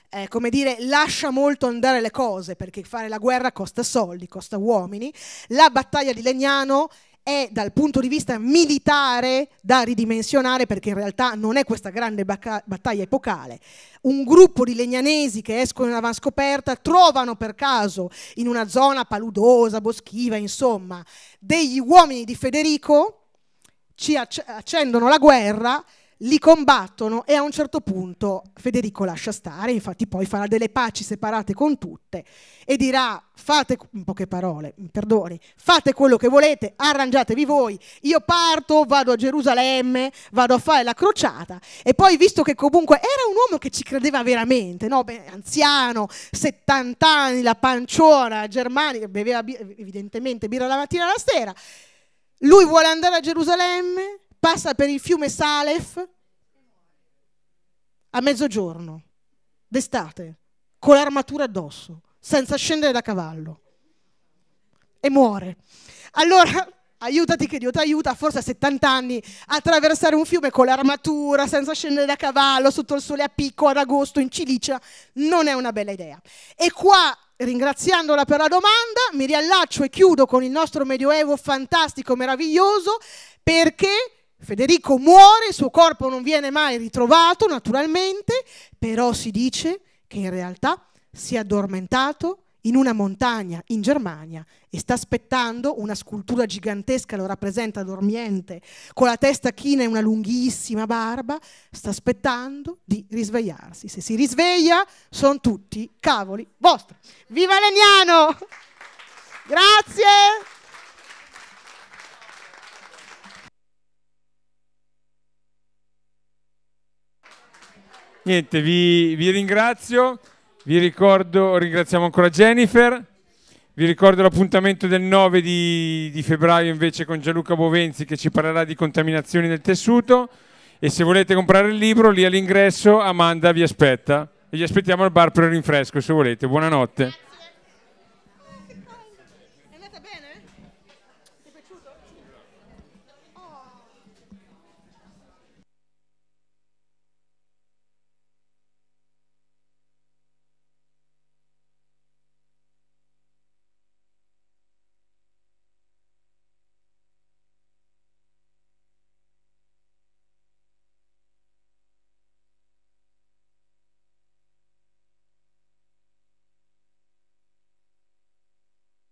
eh, come dire, lascia molto andare le cose, perché fare la guerra costa soldi, costa uomini. La battaglia di Legnano è dal punto di vista militare da ridimensionare perché in realtà non è questa grande battaglia epocale. Un gruppo di legnanesi che escono in avanscoperta trovano per caso in una zona paludosa, boschiva, insomma, degli uomini di Federico, ci accendono la guerra, li combattono e a un certo punto Federico lascia stare, infatti poi farà delle paci separate con tutte e dirà fate, in poche parole, perdoni, fate quello che volete, arrangiatevi voi, io parto, vado a Gerusalemme, vado a fare la crociata e poi visto che comunque era un uomo che ci credeva veramente, no? Beh, anziano, 70 anni, la panciona, germanica, beveva evidentemente birra la mattina e la sera, lui vuole andare a Gerusalemme passa per il fiume Salef a mezzogiorno, d'estate, con l'armatura addosso, senza scendere da cavallo. E muore. Allora, aiutati che Dio ti aiuta, forse a 70 anni, a attraversare un fiume con l'armatura, senza scendere da cavallo, sotto il sole a picco, ad agosto, in Cilicia, non è una bella idea. E qua, ringraziandola per la domanda, mi riallaccio e chiudo con il nostro medioevo fantastico, meraviglioso, perché Federico muore, il suo corpo non viene mai ritrovato naturalmente, però si dice che in realtà si è addormentato in una montagna in Germania e sta aspettando una scultura gigantesca, lo rappresenta dormiente, con la testa china e una lunghissima barba, sta aspettando di risvegliarsi. Se si risveglia sono tutti cavoli vostri. Viva Legnano! Grazie! niente, vi, vi ringrazio, vi ricordo, ringraziamo ancora Jennifer, vi ricordo l'appuntamento del 9 di, di febbraio invece con Gianluca Bovenzi che ci parlerà di contaminazioni del tessuto e se volete comprare il libro lì all'ingresso Amanda vi aspetta e vi aspettiamo al bar per il rinfresco se volete. Buonanotte.